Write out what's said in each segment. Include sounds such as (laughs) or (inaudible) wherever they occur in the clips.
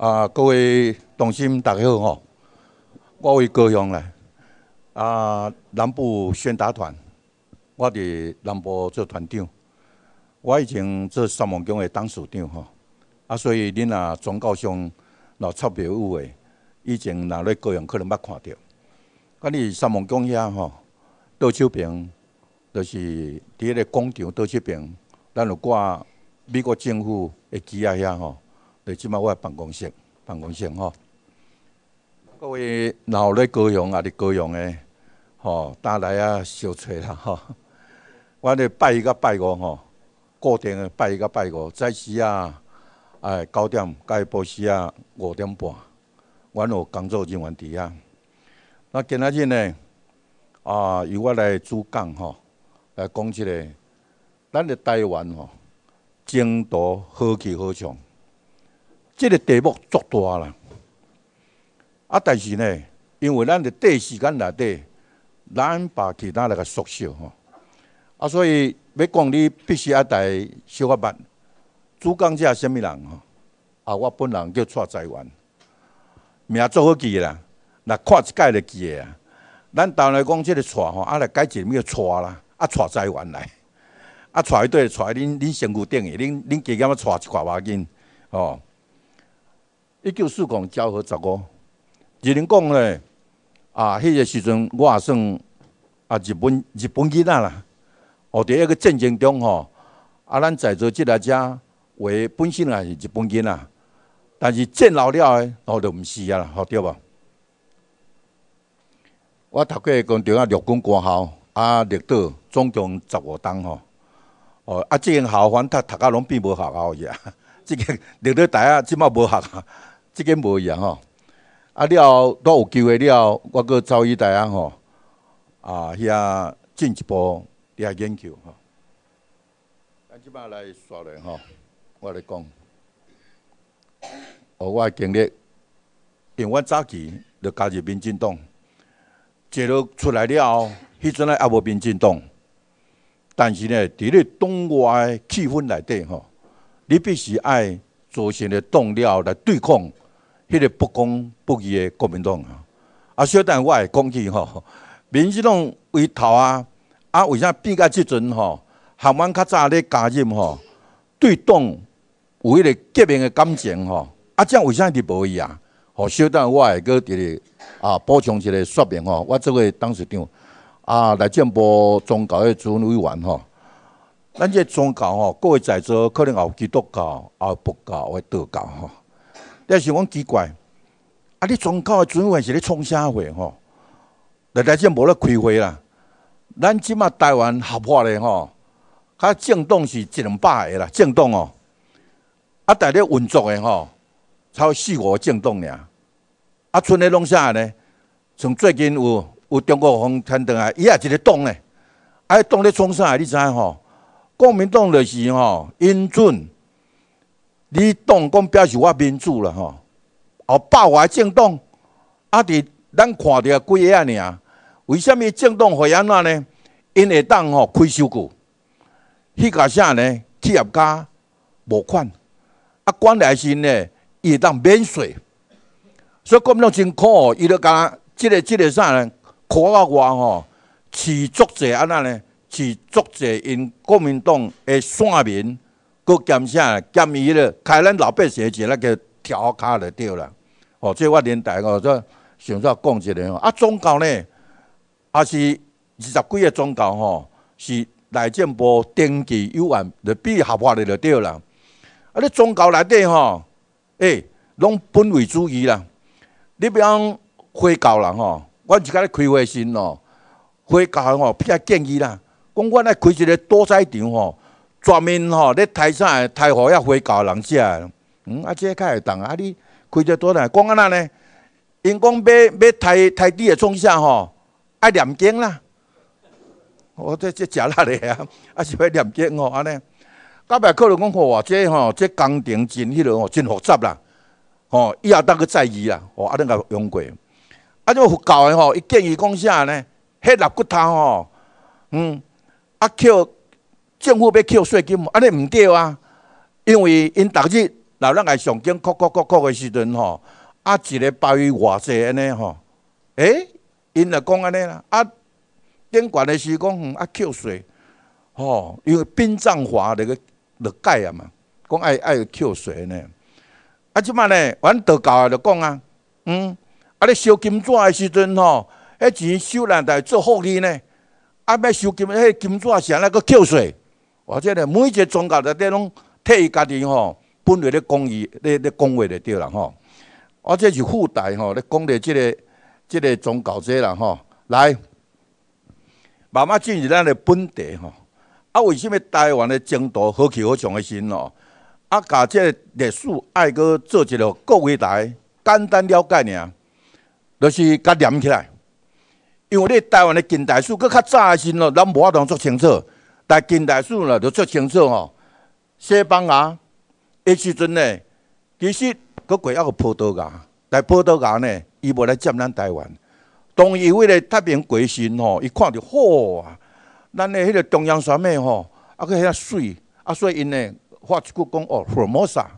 啊，各位同心大家好！我为高雄来，啊，南部宣达团，我伫南部做团长，我以前做三毛宫的董事长吼，啊，所以恁啊，总教上老插袂有的，以前哪咧高雄可能捌看着，啊，你三毛宫遐吼，倒手边就是伫迄个广场倒手边，咱有挂美国政府的旗啊遐吼。即摆我来办公室，办公室哈，各位老的高阳啊，的高阳诶，哈，带来啊，小车啦吼。我咧拜一个拜五吼，固定诶拜一个拜五，早时啊，哎九点，介晡时啊五点半，阮有工作人员伫遐。那今仔日呢，啊由我来主讲吼，来讲起个咱的台湾吼，争夺好去好从？这个题目做大了啊！但是呢，因为咱的短时间内的，咱把其他那个缩小吼，啊，所以要讲你必须要带小伙伴。主讲者什么人吼？啊，我本人叫蔡财元，名字好记啦，那看一届就记了。咱当然讲这个蔡哈啊，来改什叫蔡啦？啊，蔡财元来，啊，蔡对蔡，恁您辛苦点的，恁加减要蔡一块瓦吼。哦。一九四，五交和十五，只能讲咧啊，迄个时阵我也算啊，日本日本囡啦，哦，第一个战争中吼，啊，咱在座即个遮话本身也是日本囡仔，但是战老了诶，我就毋是啊，好对无？我读过讲，中啊，陆军官校啊，绿岛总共十五栋吼，哦啊，即个校反读读啊拢变无学校去啊，即 (laughs) 个绿绿大啊，即马无学。即个无一样哈，啊，了都有机会了，我个走去台啊，吼啊，遐进一步了研究吼。咱即摆来说嘞吼，我来讲，哦，我今经因为我早期就加入民进党，一路出来了后，迄阵啊也无民进党，但是呢，伫咧党外气氛内底吼，你必须爱组成个动力来对抗。迄个不公不义的国民党啊！啊，小等我会讲起吼，民进党为头啊，啊，为啥变到即阵吼，含冤较早咧加入吼，对党有迄个革命的感情吼，啊，这样为啥就无伊啊？吼，小等我会个伫咧啊，补充一个说明吼，我作为董事长啊，来进步宗教的主委员吼，咱这宗教吼，各位在座可能有基督教有佛教或道教吼。你想讲奇怪，啊！你中交的总会是咧创啥会吼？来来，就无咧开会啦。咱即满台湾合法咧吼，较政党是一两百个啦，政党哦，啊，大家运作的吼，超四五个政党尔。啊，剩咧弄啥呢？像最近有有中国风参登来，伊也一个党咧，啊，党咧创啥？你知吼？国民党就是吼英俊。你党讲表示我民主了吼，哦，百外政党，啊，伫咱看着几个啊？尔，为什物政党会安怎呢？因会党吼开收过，迄个啥呢？企业家无款，啊，管来是呢，会当免税，所以国民党真苦，伊就讲，即个即个啥呢？苦啊我吼，饲作者安怎呢？饲作者因国民党诶选民。个建设、建设了，开咱老百姓一个那个条卡就对了。哦，即个年代哦，说想说讲一下哦。啊，宗教呢，也是二十几个宗教吼，是内政部登记有案著比合法的就对了。啊，你宗教内底吼，诶，拢本位主义啦。你比方花教人吼，我是甲你开开生咯。花教人吼，提建议啦，讲我来开一个屠宰场吼。全面吼，咧抬啥？抬货要回教人食，嗯，啊，这较会动。啊，你开只倒来，讲安那呢？因讲要要抬抬地诶创啥吼？爱念经啦，我这这食力诶啊，啊是要念经吼安尼。到尾可能讲错这吼这工程真迄落吼真复杂啦。吼以后当去在意啦。哦，啊，恁个用过。啊，种佛教的吼，伊建议讲啥呢？迄六骨头吼，嗯，啊，叫。政府要扣税金，安尼毋对啊！因为因逐日老咱来上京，扣扣扣扣的时阵吼，啊，一个包伊偌济安尼吼，诶因来讲安尼啦，啊，监管的时讲啊扣税，吼，因为殡葬法那个着改啊嘛，讲爱爱扣税呢。啊，即满呢，阮道教啊就讲啊，嗯，啊，你收金纸的时阵吼，迄钱收来在做福利呢，啊，要收金迄金纸是安尼个扣税。或者呢，每一个宗教在底拢替伊家己吼，本来咧讲益咧咧讲话着对啦吼。或者是附带吼咧讲咧即个即个宗教者啦吼。来，妈妈进入咱的本地吼。啊，为什物台湾的宗途好去好强的心咯？啊，即这历史爱搁做一个各位台，简单了解尔，就是甲连起来。因为你台湾的近代史佫较早的时咯，咱无法通做清楚。但近代史呢，就做清楚吼。西班牙，迄时阵呢，其实佫过啊个葡萄牙，但葡萄牙呢，伊无来占咱台湾。当伊为了太平鬼神吼，伊看着好啊，咱的迄个中央山脉吼，啊个遐水，啊所以因呢发一句讲哦，火摩萨，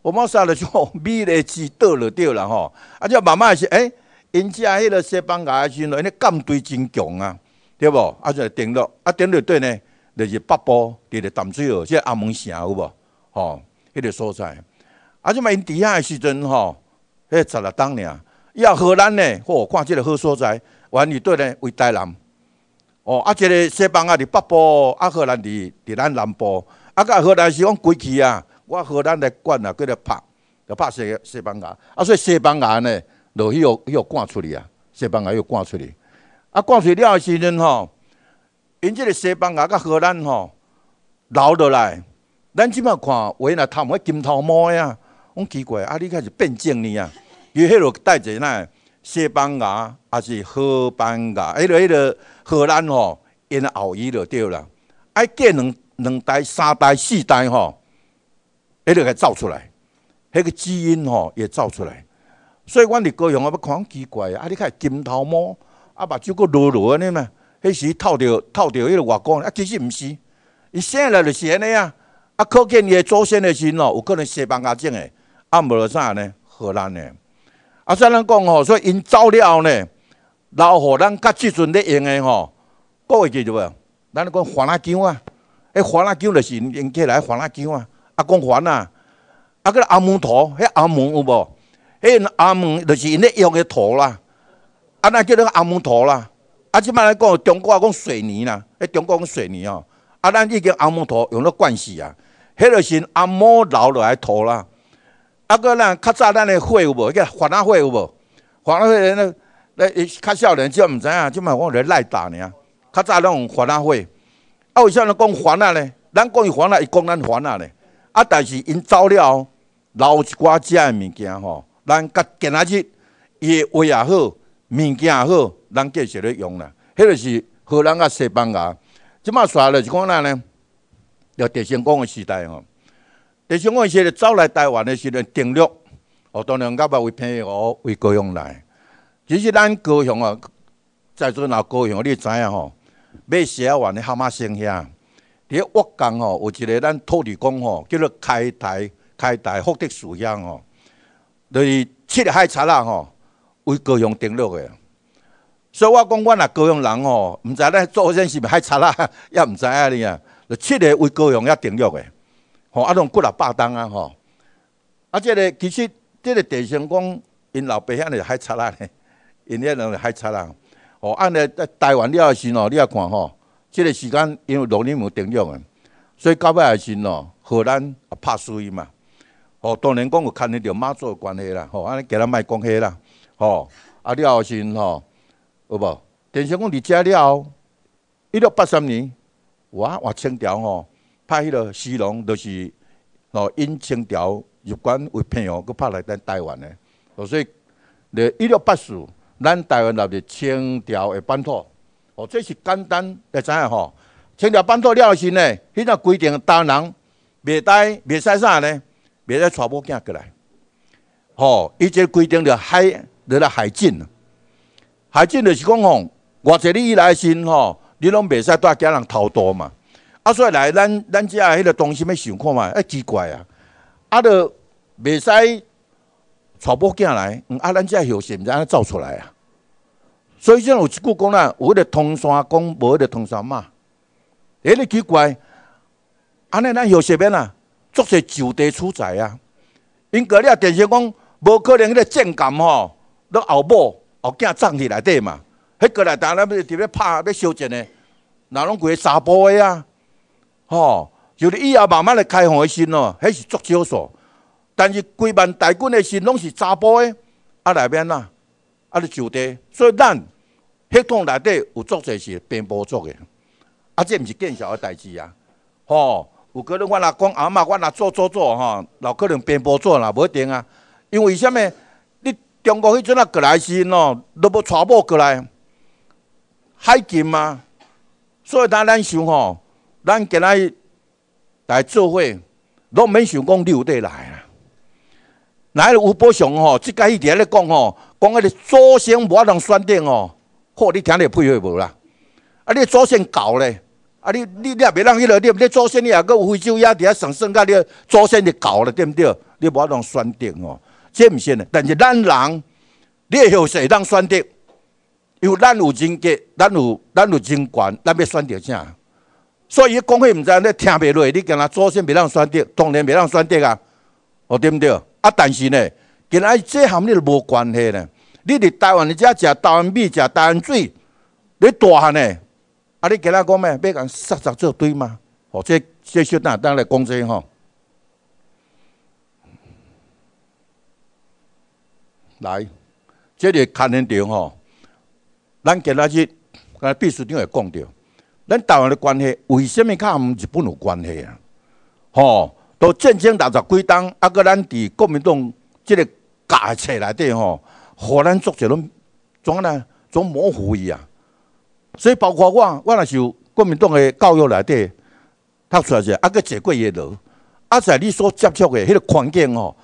火摩萨了就美丽之倒就对了吼。啊，就慢慢是哎，因遮迄个西班牙的时阵，因咧舰队真强啊，对无啊就顶落，啊顶落对呢？就是北部，伫咧淡水哦，即个阿门城，有无？吼，迄个所在。啊，即嘛因伫遐的时阵吼，迄个十六当年，伊啊荷兰呢，吼，看即个好所在，原伊对咧为带人。哦，啊，即个西班牙伫北部，啊，荷兰伫伫咱南部，啊，甲荷兰是讲规矩啊，我荷兰来管啊，过来拍，就拍西西班牙。啊，所以西班牙呢，就去迄个赶出去啊，西班牙要赶出去。啊，赶出去了的时阵吼。因即个西班牙甲荷兰吼留落来，咱即满看原若他们金头毛呀，我奇怪啊！你看是变种呢啊，伊迄落带着哪西班牙，还是荷兰？荷兰吼因后裔就对啦，爱隔两两代、三代、四代吼，一落给造出来，迄个基因吼也造出来。所以，阮伫高用我，要看奇怪啊！你看金头毛，目睭就个多安尼嘛。迄时套着套着，迄个外讲，啊，其实毋是，伊生来就是安尼啊。啊，可见伊祖先的心哦，有可能西班牙种诶，啊，无了啥呢？荷兰诶。啊，虽然咱讲吼，所以因走了后呢，老荷兰甲即阵咧用诶吼，各位记住未？咱咧讲滑拉胶啊，迄滑拉胶就是因起来滑拉胶啊。啊，讲滑啊，啊个阿蒙陀，迄阿蒙有无？迄阿蒙就是因咧用诶陀啦，啊咱叫做阿蒙陀啦。啊，即摆来讲，中国讲水泥啦，诶，中国讲水泥哦，啊，咱已经阿摩陀用咧惯势啊，迄就是阿摩留落来土啦。啊，个咱较早咱诶血有无？迄个还阿血有无？还阿火咧咧，较少年就毋知影。即摆我咧赖打尔。较早咱有还阿血啊？为啥米讲还阿咧？咱讲伊还阿，伊讲咱还阿咧。啊，但是因走了，留一寡遮的物件吼。咱甲今仔日，伊话也好，物件也好。咱继续咧用啦，迄个是荷兰啊、西班牙，即马耍咧是讲哪呢？了，地心光嘅时代吼，地心光时代走来台湾嘅时阵定律，哦，当然甲爸为平和为高雄来，其实咱高雄啊，在做哪高雄你知影吼？买写完嘅蛤蟆声遐，伫挖江吼有一个咱土地公吼，叫做开台开台福德土乡吼，就是七海贼啦吼，为高雄定陆嘅。所以我讲，阮若高雄人哦，毋知咧做是毋是海贼啦，(laughs) 也毋知影哩啊。就七个为高雄也定约诶，吼，啊，拢骨力百当啊吼。啊，即个其实，即个地视讲，因老百姓咧海贼啦咧，(laughs) 因遐人海贼啦。吼，按咧台湾了后先哦，你也看吼，即个时间因为农历无定约诶，所以到尾啊吼，哦，咱也拍输伊嘛。吼，当然讲有牵连着马祖关系啦，吼，安尼给咱卖讲迄啦，吼，啊了后时吼。有无？邓小平离家了，后，一六八三年，我我清朝吼，派迄个西龙，就是哦，因清朝入关为朋友，佮派来咱台湾的。哦，所以伫一六八四，咱台湾入是清朝的版图。哦，这是简单，别知影吼。清朝版图了后，先呢，迄个规定，大人袂带袂使啥呢？袂使带某囝过来。哦，伊这规定着海，入来海禁。海进就是讲吼，偌济以来先吼，你拢袂使带惊人偷渡嘛。啊，所以来咱咱遮迄个东西要想看嘛，哎、奇怪啊，啊，著袂使娶某囝来，嗯，啊，咱遮后生毋知安怎走出来啊。所以现有一句讲啦，有迄个通山公，无迄个通山妈，哎、欸，你奇怪，安尼咱后生免啊，做些就地取材啊。因个你啊，电视讲无可能，迄个正感吼，都后某。我囝站起内底嘛，迄过来当然要要特别要烧钱的，若拢规个查甫的啊，吼，就是以后慢慢来开放的心哦，迄是足少数，但是规万大军的心拢是查甫的，啊内面啊，啊在就地，所以咱系统内底有足侪是边播作的，啊这毋是见小的代志啊，吼，有可能我若讲阿嬷，我若做做做吼，有可能边播做啦，无一定啊，因为啥物？中国迄阵啊，过来时喏，都要娶某过来，海禁啊，所以咱咱想吼，咱今仔来做拢毋免想讲你有得来啊。来会吴伯雄吼，即个伫遐咧讲吼，讲迄个祖先无法通选定吼，好，你听得配合无啦？啊，你祖先搞咧，啊你你你也袂让迄落，你你祖先你啊搁有非洲亚伫遐上升个，你祖先就搞咧，对毋对？你无法通选定吼。这毋是呢？但是咱人，你后世会当选择，因为咱有人格，咱有咱有政权，咱要选择啥？所以讲迄毋知你听袂落，你叫他祖先袂当选择，当然袂当选择啊，哦对毋对？啊，但是呢，跟即这行面无关系呢，你伫台湾只食台湾米，食台湾水，你大汉呢，啊你跟仔讲咩？要讲杀杀做对吗？哦，这这小难当来讲真吼。来，这个看得到吼。咱今仔日啊，秘书长也讲到，咱台湾的关系为什么跟日本有关系啊？吼，都战争六十几档，啊，个咱伫国民党这个教册内底吼，互咱作者拢怎啊呢？总模糊伊啊。所以包括我，我若是国民党的教育内底读出来者，啊，个坐过也多，啊，在你所接触的迄个环境吼。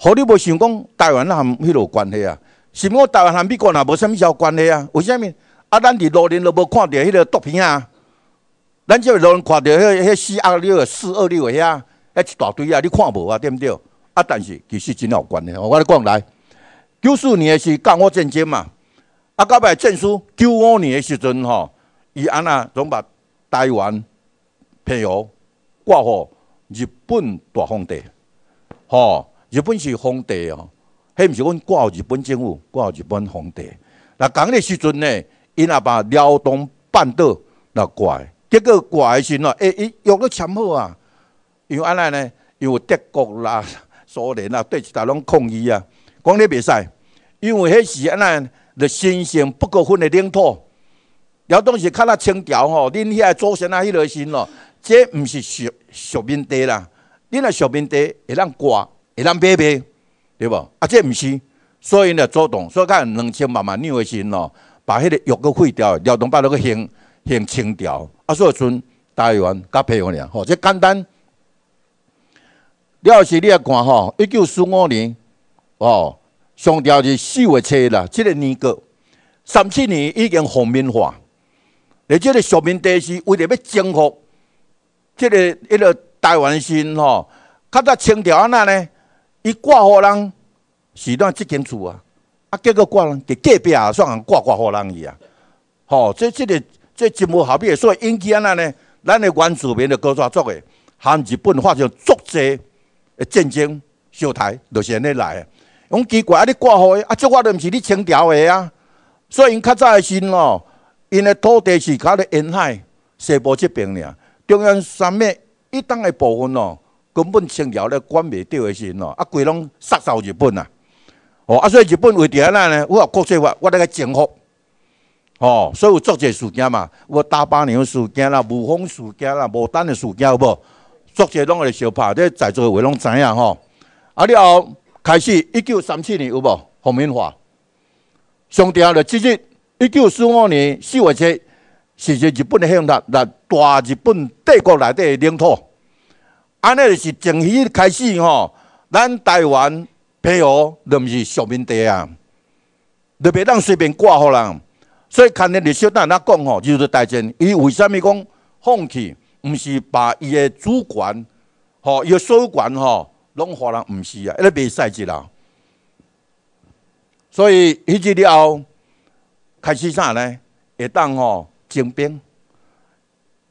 和你无想讲台湾含迄落关系啊？是毋过台湾含美国也无甚物交关系啊？为虾物啊，咱伫罗宁都无看到迄个毒品啊！咱即位罗宁看到迄迄四二六、四二六遐，一大堆啊！你看无啊？对毋对？啊，但是其实真有关系。我甲你讲来，九四年是甲我战争嘛？啊，到尾证书，九五年的时阵吼，伊安那总把台湾、朋友、挂互日本大皇帝，吼。日本是皇帝哦，迄毋是阮挂日本政府，挂日本皇帝。那讲的时阵呢，因阿爸辽东半岛那挂，结果挂的时阵，哎，约了签好啊。因为安尼呢，因为德国啦、(laughs) 苏联啦，对即搭拢抗议啊，讲你袂使。因为迄时安尼是神圣不过分的领土。辽东是较那清朝吼，恁遐祖先啊，迄时阵咯，这毋是属属民地啦，恁若属民地会让挂。会两买倍，对无啊，这毋是，所以呢，主动，所以讲，两千万万鸟的心咯，把迄个药都废掉，了，东把岛个形形清掉，啊，所以阵台湾甲培养俩，吼，这简单。了是你啊看吼，一九四五年哦，上调是四月七啦，即个年过三七年已经红民化，而即个殖民地是为着要征服即个迄个台湾心吼，较早清朝安哪呢？伊挂互人是咱即间厝啊，啊，结果挂人给隔壁啊，算人挂挂货人伊啊。吼，这即个这真无后边，所以引起安那呢？咱的原住民的高山族的，含日本发生足济的战争、烧台，就是安尼来。讲奇怪啊，你挂的啊，这我都毋是你清朝的啊。所以因较早的时咯，因的土地是靠咧沿海西部即边俩，中央山脉一东的部分哦。根本清朝咧管袂着时阵喏，啊，规拢杀走日本啊！哦，啊，所以日本为着安那呢？我啊，国际法，我来个征服哦，所以有作些事件嘛，有大霸诶事件啦、无锋事件啦、无单的事件有无？作些拢会相拍，这在座诶话拢知影吼。啊，了后开始一九三七年有无？洪明华，上条了，即日一九四五年四月七，是着日本的侵力来大日本帝国内底诶领土。安尼是从日开始吼，咱台湾配友，就毋是殖民地啊，就袂当随便挂互人，所以看恁历小当人讲吼，就是大战，伊为什物讲放弃？毋是把伊个主权吼，伊个有权吼，拢互人毋是啊，迄个袂使之啦。所以迄日了，后，开始啥呢？会当吼征兵，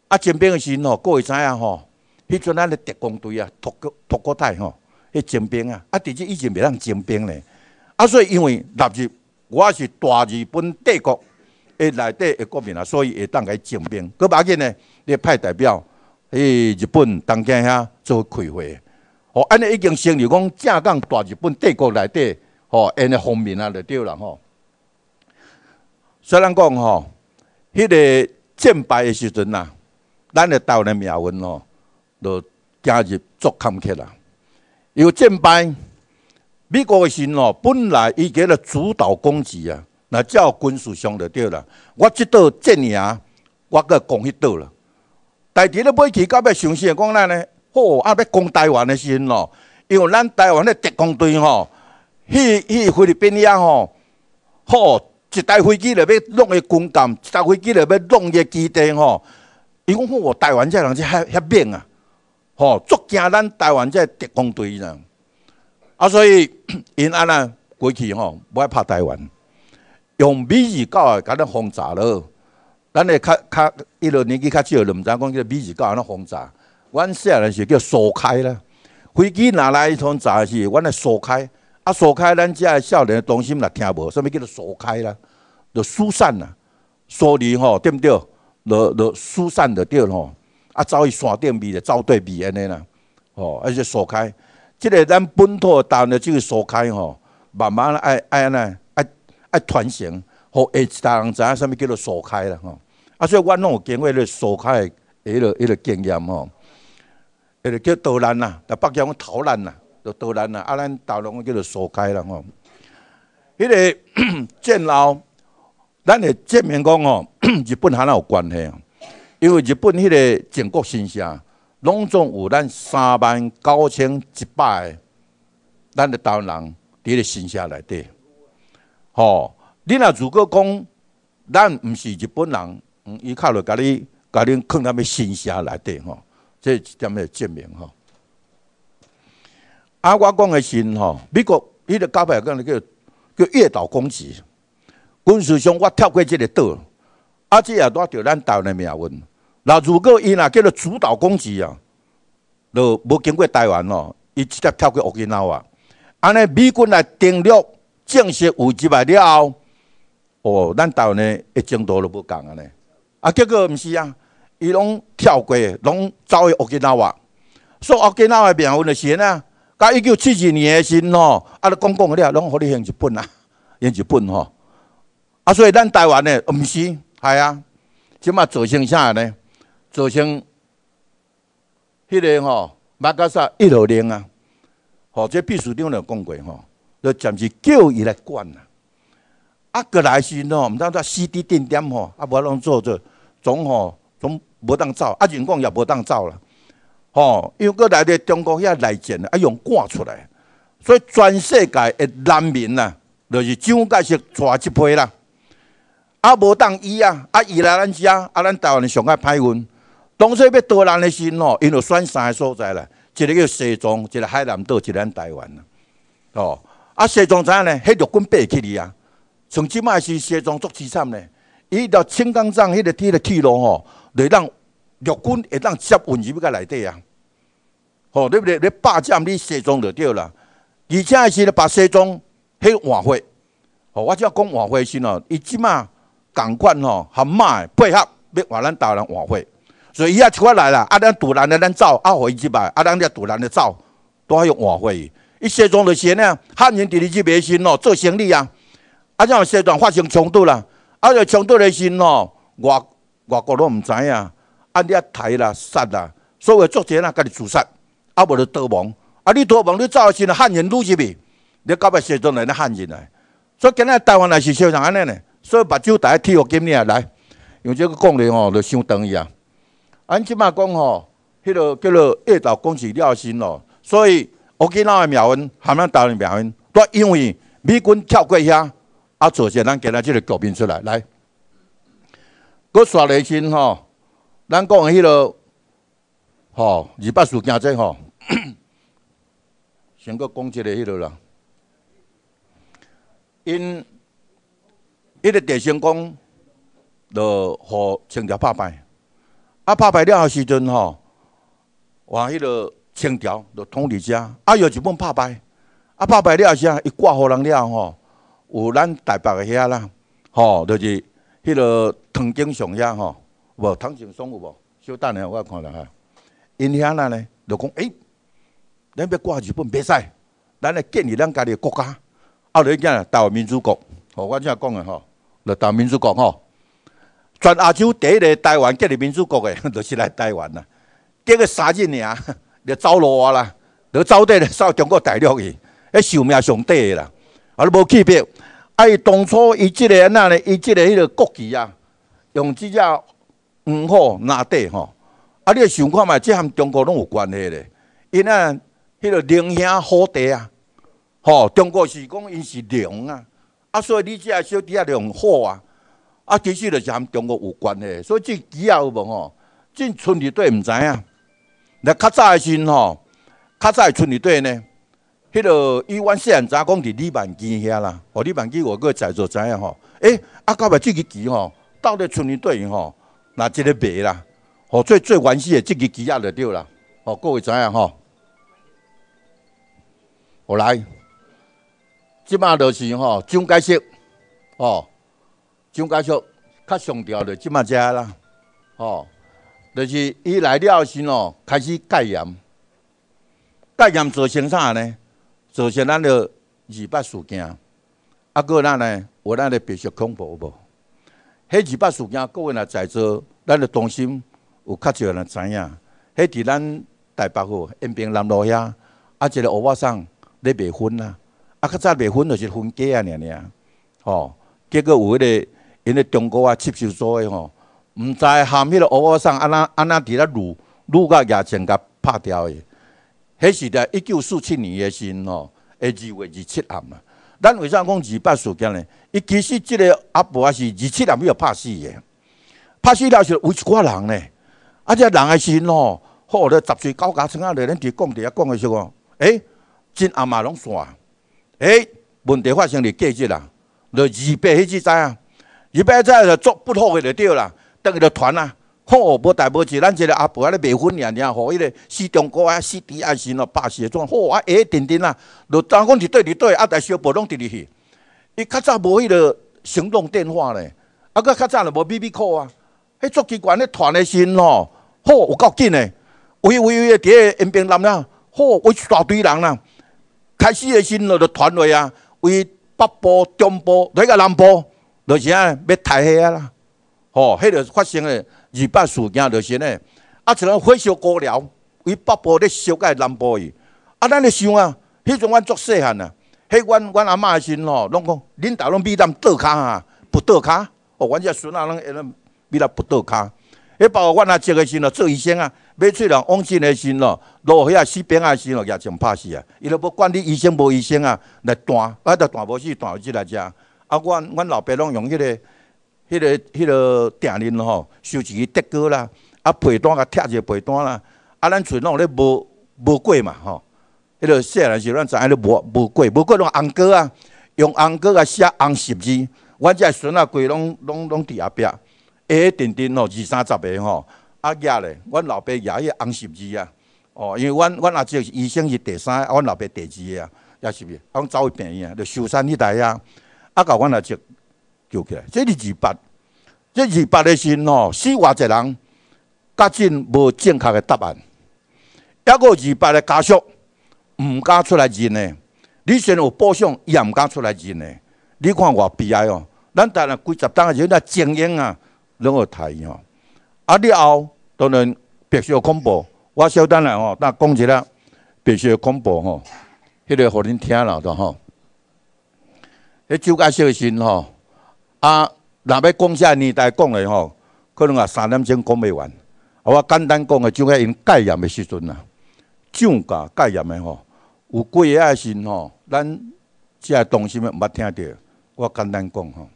啊征兵个时阵吼，各会知影吼？迄阵啊，咧特工队啊，托个托国泰吼，去征兵啊，啊，直接以前袂当征兵咧，啊，所以因为纳入我是大日本帝国的内底的国民啊，所以会当伊征兵。嗰摆日呢，咧派代表去日本东京遐做开会，哦，安尼已经成立讲正港大日本帝国内底吼，因诶方面啊，就对啦吼。虽然讲吼，迄个战败的时阵呐，咱诶岛了命运吼。就加入作看客啦。有战败，美国的心咯，本来伊个咧主导攻击啊，那照军事上就对啦。我即道阵赢，我个讲迄道啦。但是咧尾期，到尾详细讲咱呢，好，啊，要讲台湾的心咯，因为咱台湾的特工队吼，去去菲律宾遐吼，好，一台飞机咧要弄个军舰，一台飞机咧要弄个基地吼，伊讲吼台湾只人只遐遐猛啊！吼，足惊咱台湾这特工队呐！啊，所以 (clears throat) 因安那过去吼，不爱拍台湾，用美日狗来甲咱轰炸了。咱咧较较一六年，较少，毋知讲叫日字狗尼轰炸。阮写的时叫苏开啦，飞机拿来一通炸死，阮来苏开。啊，苏开咱只少年童心也听无，什物叫做苏开啦？就疏散啦，疏离吼，对毋对？就就疏散就对吼。啊，走去山顶边的走对边安尼啦，吼、哦，而且锁开，即、个咱本土的单的即个锁开吼、慢慢慢爱爱安尼爱爱传承，互下一代人知影啥物叫做锁开啦吼、啊，所以我拢有经过咧锁开的迄个迄个经验吼，迄、个叫投篮啦，啊，北京讲投篮啦，就投篮啦，啊，咱大陆讲叫做锁开啦吼，迄、哦那个建 (coughs) 楼，咱的证明讲吼，(coughs) 日本哪有关系啊？因为日本迄个靖国神社，拢总有咱三万九千一百个咱的台湾人伫个神社内底。吼，你若如果讲咱毋是日本人，伊靠落甲你，甲你囥他们神社内底，吼，即一点咩证明吼？啊，我讲的是吼，美国伊个搞牌叫叫叫越岛攻击，军事上我跳过即个岛。阿即也代着咱台湾的命运。那如果伊若叫做主导攻击啊，就无经过台湾咯，伊直接跳过乌克兰啊。安尼美军来登陆，正式有器来了后，哦，咱台湾呢一情多都无共啊呢。啊，结果毋是啊，伊拢跳过，拢走去乌克兰啊。所以克兰岛命运就是呢。到一九七二年时吼，阿你讲讲了，拢互你向日本啊，向日本吼。啊，所以咱台湾呢毋是。系啊，即摆造成啥呢？造成迄个吼马加萨一六牛啊！吼，这秘书长了讲过吼，就暂时叫伊来管啦。啊，过来时吼，毋当在 C D 定点吼，啊，无法当做做总吼总无当走，啊，人讲也无当走啦。吼，又过来到中国遐内战，啊，用赶出来，所以全世界的难民啊，就是蒋介石带一批啦。啊，无当伊啊！啊，伊来咱遮啊，咱台湾上爱歹运。当初要多人时阵哦，因就选三个所在啦，一个叫西藏，一个海南岛，一个咱台湾。哦，啊，西藏怎样呢？迄陆军起去啊！从即卖是西藏足资产呢。伊着青冈站迄个铁个铁路吼，来让陆军会当接运入去个内底啊！哦，对不对？你霸占你西藏就对啦。而且是把西藏迄回。吼，我只要讲瓦灰先哦，伊即嘛。港管吼和妈配合，要话咱台湾人晚会，所以伊也出来啦。啊，咱突然的咱走，啊回去吧。啊，咱也突然的走，都要晚会。伊西装的鞋呢，汉人第二支买新咯，做生李啊。啊，像西装发生冲突啦，啊，冲突的时喏，外外国拢毋知影，啊，你啊抬啦，杀啦，所以作者啊，家己自杀，啊，无就逃亡。啊，你逃亡你走的时阵，汉人躲入边，你搞咪西装来，的汉人来。所以今仔台湾也是相小安尼呢。所以目睭逐下铁互金链来用即个讲诶吼就相当于啊安即摆讲吼迄个叫做月岛公主廖心咯所以乌鸡老诶命运含咱兜的命运都因为美军跳过遐啊造成咱今仔即个局面出来来佫续来身吼咱讲诶迄个，吼二八事件者吼 (coughs) 先佫讲一个迄个啦因迄个地心讲，就互清朝拍败。啊拍败了后时阵吼，哇，迄个清朝就统治遮，啊又日本拍败，啊拍败了后时啊，一挂互兰了吼，有咱台北个遐啦，吼，就是迄个唐景松遐吼，无唐景松有无？小等下，我看看下，因遐啦呢，就讲哎，咱别挂日本，别使，咱来建立咱家己个国家，澳大利亚大澳民主国。哦，我正讲个吼，就谈民主国吼，全亚洲第一个台湾建立民主国个，(laughs) 就是来台湾啦。隔个三十年，就走路啊啦，就走得来扫中国大陆去，迄寿命上短个啦。啊，你无区别。啊，伊当初伊即个那呢，伊即个迄个国旗啊，用即只黄红蓝底吼。啊，你个想看嘛，即项中国拢有关系咧，因啊，迄个龙兄虎弟啊，吼，中国是讲因是龙啊。啊，所以你即个小弟著用火啊，啊，其实就是含中国有关的，所以这棋仔有无吼？这村里队毋知影。那较早的时阵吼，较早的村里队呢，迄个伊原先早讲是李万基遐啦，哦，李万基，我个在座知影吼。诶，啊，到尾即个棋吼，到咧村里队吼，那即个卖啦，哦，最最原始的即个棋啊就对啦，哦，各位知影吼。我来。即马就是吼，怎解释？吼怎解释？较上吊就即马遮啦，哦，就是伊来了后先哦，开始戒严，戒严做成啥呢？做成咱著二百事件，啊个咱呢，有咱得必须恐怖无？迄二百事件各位若在座，咱的当心有较少人知影。迄伫咱台北吼，沿平南路遐，啊一个欧巴桑咧卖婚啦。较早未分就是分家啊，尼尔，吼。结果有迄个，因为中国啊，吸收所的吼，毋知含迄个鹅鹅蛋安那安那伫咧卤卤个鸭肠甲拍掉的。迄是在一九四七年的时吼，二二月二七暗啊。咱为啥讲二八事件呢？伊其实即个阿婆啊是二七暗要拍死的，拍死了是有一寡人呢。而且人诶时吼，好咧十岁高架床啊，咧咱伫工地啊，讲个时候，诶真阿妈拢散。诶，问题发生伫过日啦？就二八迄支灾啊，二八灾就做不好的就对啦，等于就传啊。好无代无志，咱即个阿伯咧未婚娘尔，好迄个四中过啊，四弟阿是咯八四的种。嚯，啊，下定定啦，就当讲伫对伫对，啊，台小婆拢直直去。伊较早无迄个行动电话咧，啊，个较早就无 BB 课啊，迄足奇怪，咧传咧信哦。好有够紧诶，微微我伫第个因兵男啦，嚯，我一大堆人啦。开始的时阵就团落啊，为北部、中部、那个南部，就是啊，要抬黑啊啦。哦，迄个发生的二八事件就是呢，啊，一人火烧高寮，为北部烧甲改南部去。啊，咱咧想啊，迄阵阮足细汉啊，迄阮阮阿嬷的时阵吼，拢讲恁导拢比咱倒骹啊，不倒骹，哦，阮只孙啊，拢会拢比咱不倒骹，迄包括阮阿叔的时阵，做医生啊。买出人往生来先咯，落去啊，死边啊先咯，也真拍死啊！伊都无管你医生无医生啊，来端，啊，得端无死，端不起来食。啊！阮阮老爸拢用迄个，迄个迄落定印吼，收一个德果啦，啊，被单甲拆一个被单啦，啊，咱厝拢咧无无粿嘛吼，迄落汉人阵，咱知影咧无无粿，无过拢红膏啊，用红膏甲写红十字，阮遮孙仔规拢拢拢伫壁，下一定定吼二三十个吼。阿爷咧，阮老爸爷迄红十字啊，哦，因为阮阮阿叔医生是第三，阮老爸第二啊，也是袂，阿走去病院啊，要受山迄带啊，啊，甲阮阿叔救起来，这是二八，这二八的时哦，死偌济人，甲真无正确的答案，一个二八的家属毋敢出来认呢，你先有报上，伊也毋敢出来认呢，你看外悲哀哦，咱但人规十档就那精英啊，拢好大哦，啊！你后。当然，白说恐怖，我晓得来吼，那讲一下，白说恐怖吼，迄个互恁听了就吼。迄就较小心吼。啊，若要讲下年代讲的吼，可能啊三点钟讲袂完。啊，我简单讲个，就喺因戒严的时阵呐，上加戒严的吼，有几个爱心吼，咱即个东西咪毋捌听着。我简单讲吼，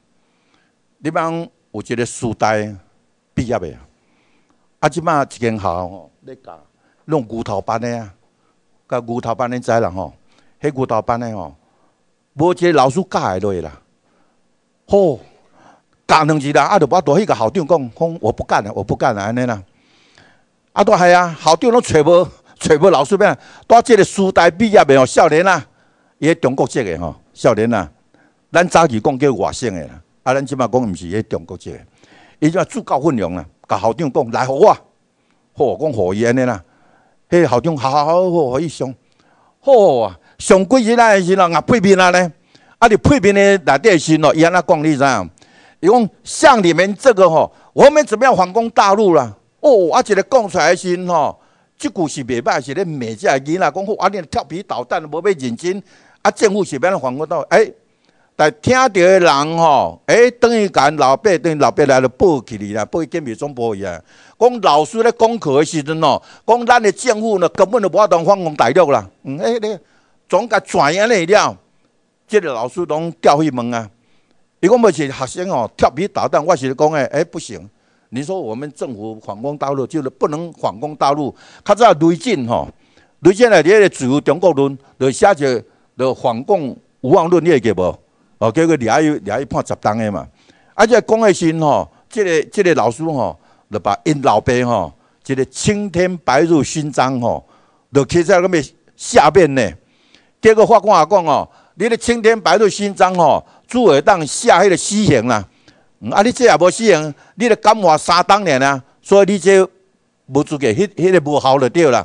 你讲有一个时代毕业的。啊，即摆一间校吼，弄牛头班诶啊，甲牛头班的知啦吼，迄牛头班诶吼，无一个老师教下去啦，吼，教两日啦，啊，就我带去个校长讲，讲我不干啦，我不干啦，安尼啦，啊，都系啊，校长拢揣无，(laughs) 揣无老师变啦，带一个书呆毕业诶哦，少年啊，诶中国籍诶吼，少年啊，咱早期讲叫外省诶啦，啊，咱即摆讲毋是，诶中国籍，伊就自告奋勇啦。校长讲来互我，学讲伊安尼啦，迄校长好好好互伊上，好啊，上几日啦，是人啊批评啊咧，啊你批评内底诶心咯？伊安那讲你毋？伊讲像你们这个吼，我们怎么样反攻大陆啦？哦，啊，一个讲出来心吼，即句是未歹，是咧美家囡仔讲好，啊，你调皮捣蛋，无要认真，啊，政府是要安尼反攻到？诶。来听到的人吼，哎，等于讲老伯，等于老伯来了报起你啦，报去见美中报伊啊。讲老师咧讲课的时阵哦，讲咱的政府呢，根本就无法当反攻大陆啦。嗯，哎，你总甲全安了了，即个老师拢调去问啊，伊讲某是学生哦调皮捣蛋，我是讲诶，哎，不行。你说我们政府反攻大陆就是不能反攻大陆，较早雷震吼，雷震来你个自由中国论，就写著反攻无望论，你会记无？哦，叫佮掠去，掠去判十档的嘛。啊，即讲的是吼，即个即个老师吼，就把因老爸吼一个青天白日勋章吼，就刻在佮咪下面呢。结果法官也讲哦，你的青天白日勋章吼，朱会当下迄个死刑啦。嗯，啊，你即也无死刑，你著感化三档咧啦。所以你这无资格，迄迄个无效就对啦。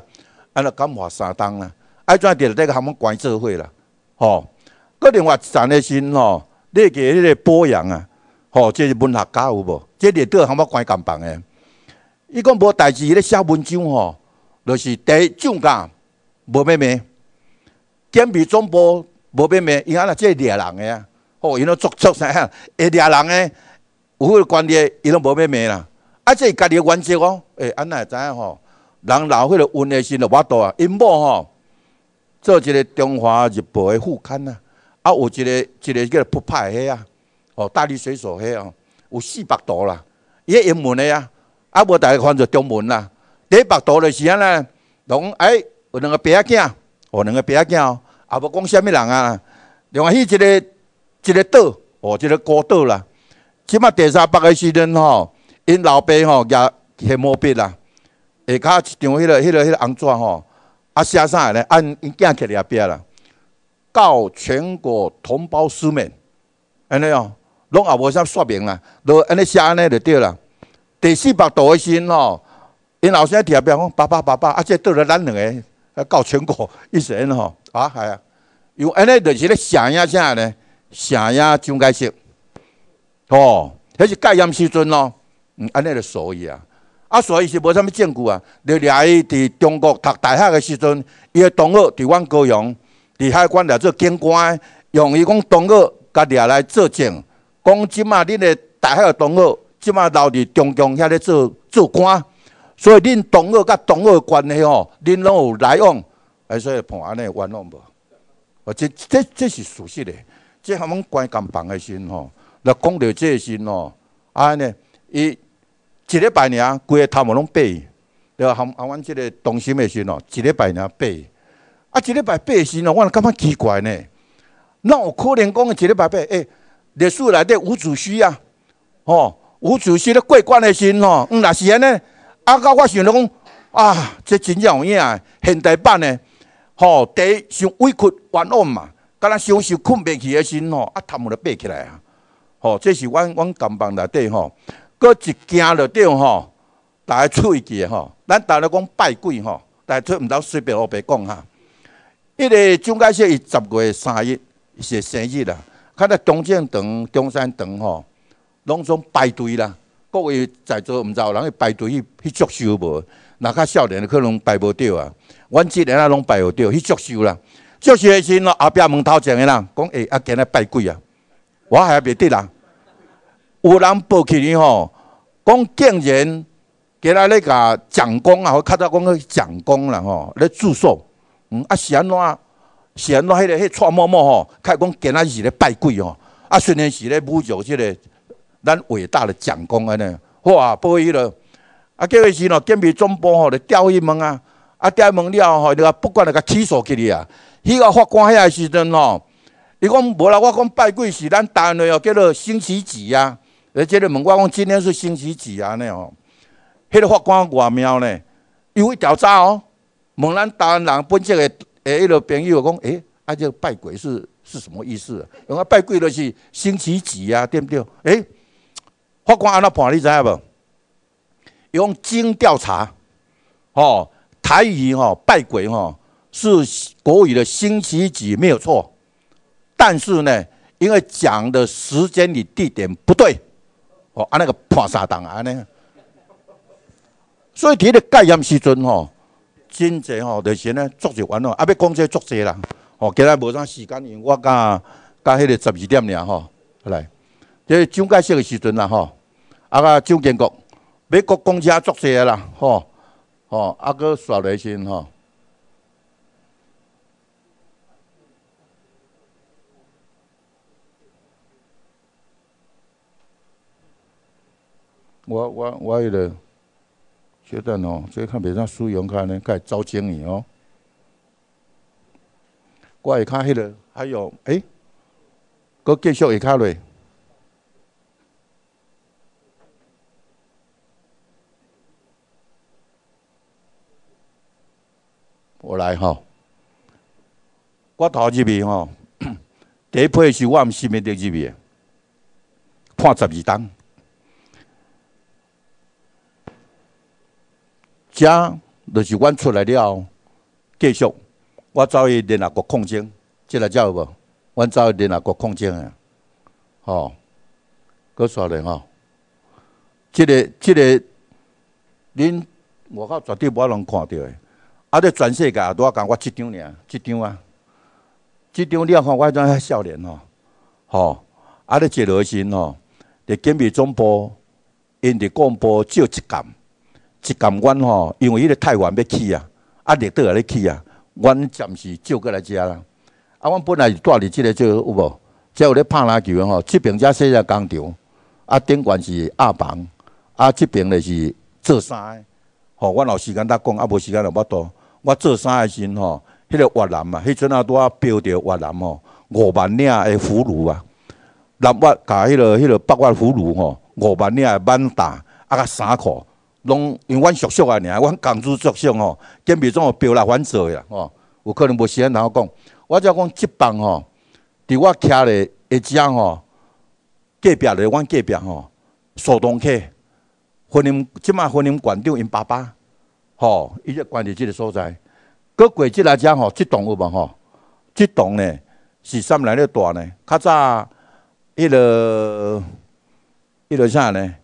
啊，著感化三当啦，爱做点这个他们管社会啦，吼。个另外一层个心吼，你个迄个波养啊，吼，即个文学家有无？即个对项目关紧绑诶，伊讲无代志，伊咧写文章吼，就是第一正个，无咩咩。兼备总部无咩咩，伊安那即个人诶啊，吼，伊拢捉捉啥？(laughs) 会掠人诶有迄个权系伊拢无咩咩啦。啊，即个家己诶原则哦，哎，安那会知吼？人老迄个文诶，心就越多啊，因某吼做一个《中华日报》诶副刊啊。啊，有一个，一个叫不派黑啊，哦，大力水手黑哦，有四百度啦，一英文的啊，啊，无大个翻做中文啦，第一百度的时候呢，拢哎有两个白仔，哦，两个白仔哦，啊，无讲啥物人啊，另外迄一个，一个岛，哦，一个孤岛啦，即码第三百个时阵吼，因老爸吼也黑毛笔啦，下骹一张迄个、迄个、迄个红纸吼，啊，啥啥咧，按因囝起嚟阿别啦。告全国同胞书面，安尼哦，拢也无啥说明啦，就安尼写安尼就对啦。第四百度的心哦，因老师在底下边讲爸爸爸爸，啊，这到了咱两个啊，告全国，一思安尼吼，啊，系啊，有安尼就是咧写呀啥呢？写呀怎解释？哦，迄是戒严时阵咯，嗯，安尼就所以啊，啊所以是无啥物证据啊，就掠伊伫中国读大学的时阵，伊的同学伫阮高阳。伫海关来做警官，用伊讲同学，家掠来作证，讲即马恁的大海的同学，即马留伫中共遐咧做做官，所以恁同学甲同学关系吼，恁拢有来往，所说判安的冤枉无？啊，这这这是属实的，即下我们关监房的心吼，若讲到这些吼，安尼伊一一个尔，年，个头毛拢白，对吧？含含阮即个同心的事吼，一个拜年白。啊一礼拜八诶身吼我感觉奇怪呢若有可能讲诶一礼拜八，诶历史内底无主席啊吼无主席咧过关诶身吼嗯，若是安尼啊到我想咧讲啊这真正有影诶现代版诶吼第一想委屈冤枉嘛敢若想想困袂去诶身吼啊头毛著爬起来啊吼这是阮阮感觉内底吼搁一惊着着吼逐个喙计吼咱逐个讲拜鬼吼逐个出毋到随便老白讲哈迄个怎解说伊十月三日是生日啦，看到中正堂、中山堂吼，拢总排队啦。各位在座毋知有人去排队去去祝寿无？若较少年可能排无着啊，阮即人啊拢排无着去祝寿啦。祝寿时喏后壁门头前的人讲诶，啊，今仔拜鬼啊，我系啊得啦。有人报去呢吼，讲竟然今仔日甲蒋公啊，我看到讲去蒋公啦吼咧祝寿。嗯，啊是安怎？是安怎？迄个、迄个蔡某某吼，开讲今仔日咧拜鬼哦，啊，顺然是咧侮辱即个咱伟大的蒋公安尼，哇，伊咯啊，叫伊是喏，兼备总部吼咧调伊门啊，啊，伊门了吼，你啊不管那个起诉去你啊，迄个法官遐时阵吼，伊讲无啦，我讲拜鬼是咱大陆哦，叫做星期几啊？你今日问我讲今天是星期几啊？尼哦，迄个法官外喵呢，有会调查哦。猛然，打湾人本色个诶，迄个朋友讲，诶，阿叫拜鬼是是什么意思？因为拜鬼就是星期几呀，对不对？诶，法官安那判你知影无？用经调查，吼，台语吼，拜鬼吼，是国语的星期几没有错，但是呢，因为讲的时间与地点不对，哦，啊那个判相啊，安尼，所以提的概念时阵吼。真济吼，热钱咧做就完咯，啊！要讲这做些啦，吼，今仔无啥时间用，我甲甲迄个十二点尔吼，来，即蒋介石的时阵啦吼，啊！蒋建国，美国公车做些啦，吼吼，啊！佫耍热钱吼，我我我迄个。觉得哦，所以看，别人像苏阳看呢，该招经理哦。我会看，迄个还有哎，搁继续会看嘞。我来哈，我投这去吼，(coughs) 第一批是我万市民投这边，看十二单。遮就是阮出来了后，继续我走去另合国抗争。即个知有无？阮走去另合国抗争啊！吼，哥少咧吼，即个即个，恁外口绝对无法通看到的，啊！伫全世界拄啊讲我即张尔，即张啊，即张你要看我迄张少年吼，吼啊！伫即落时吼，伫金门总波因伫广播有一感。一间阮吼，因为迄个太原要去啊，啊，日倒来咧去啊。阮暂时借过来食啦。啊，阮本来是住伫即个这有无？即有咧拍篮球吼。即爿则设一个工厂，啊，顶悬是阿房，啊，即爿咧是做衫。的。吼，阮有时间搭讲，啊，无时间就不多。我做衫的时吼，迄个越南嘛，迄阵啊拄啊标着越南吼，五万领的俘虏啊，南我甲迄个迄个北越俘虏吼，五万领的万达啊，甲衫裤。拢，因为阮熟悉啊，尔，阮工资熟悉吼，兼比种标来反做啦，吼，有可能无时间然后讲。我只讲七班吼，伫我徛咧一家吼，隔壁咧，阮隔壁吼，苏东凯，婚姻即卖婚姻馆长因爸爸，吼，伊就管伫即个所在。个过即来遮吼，七栋有嘛吼？七栋呢是三来咧大呢？较早迄个迄个啥呢？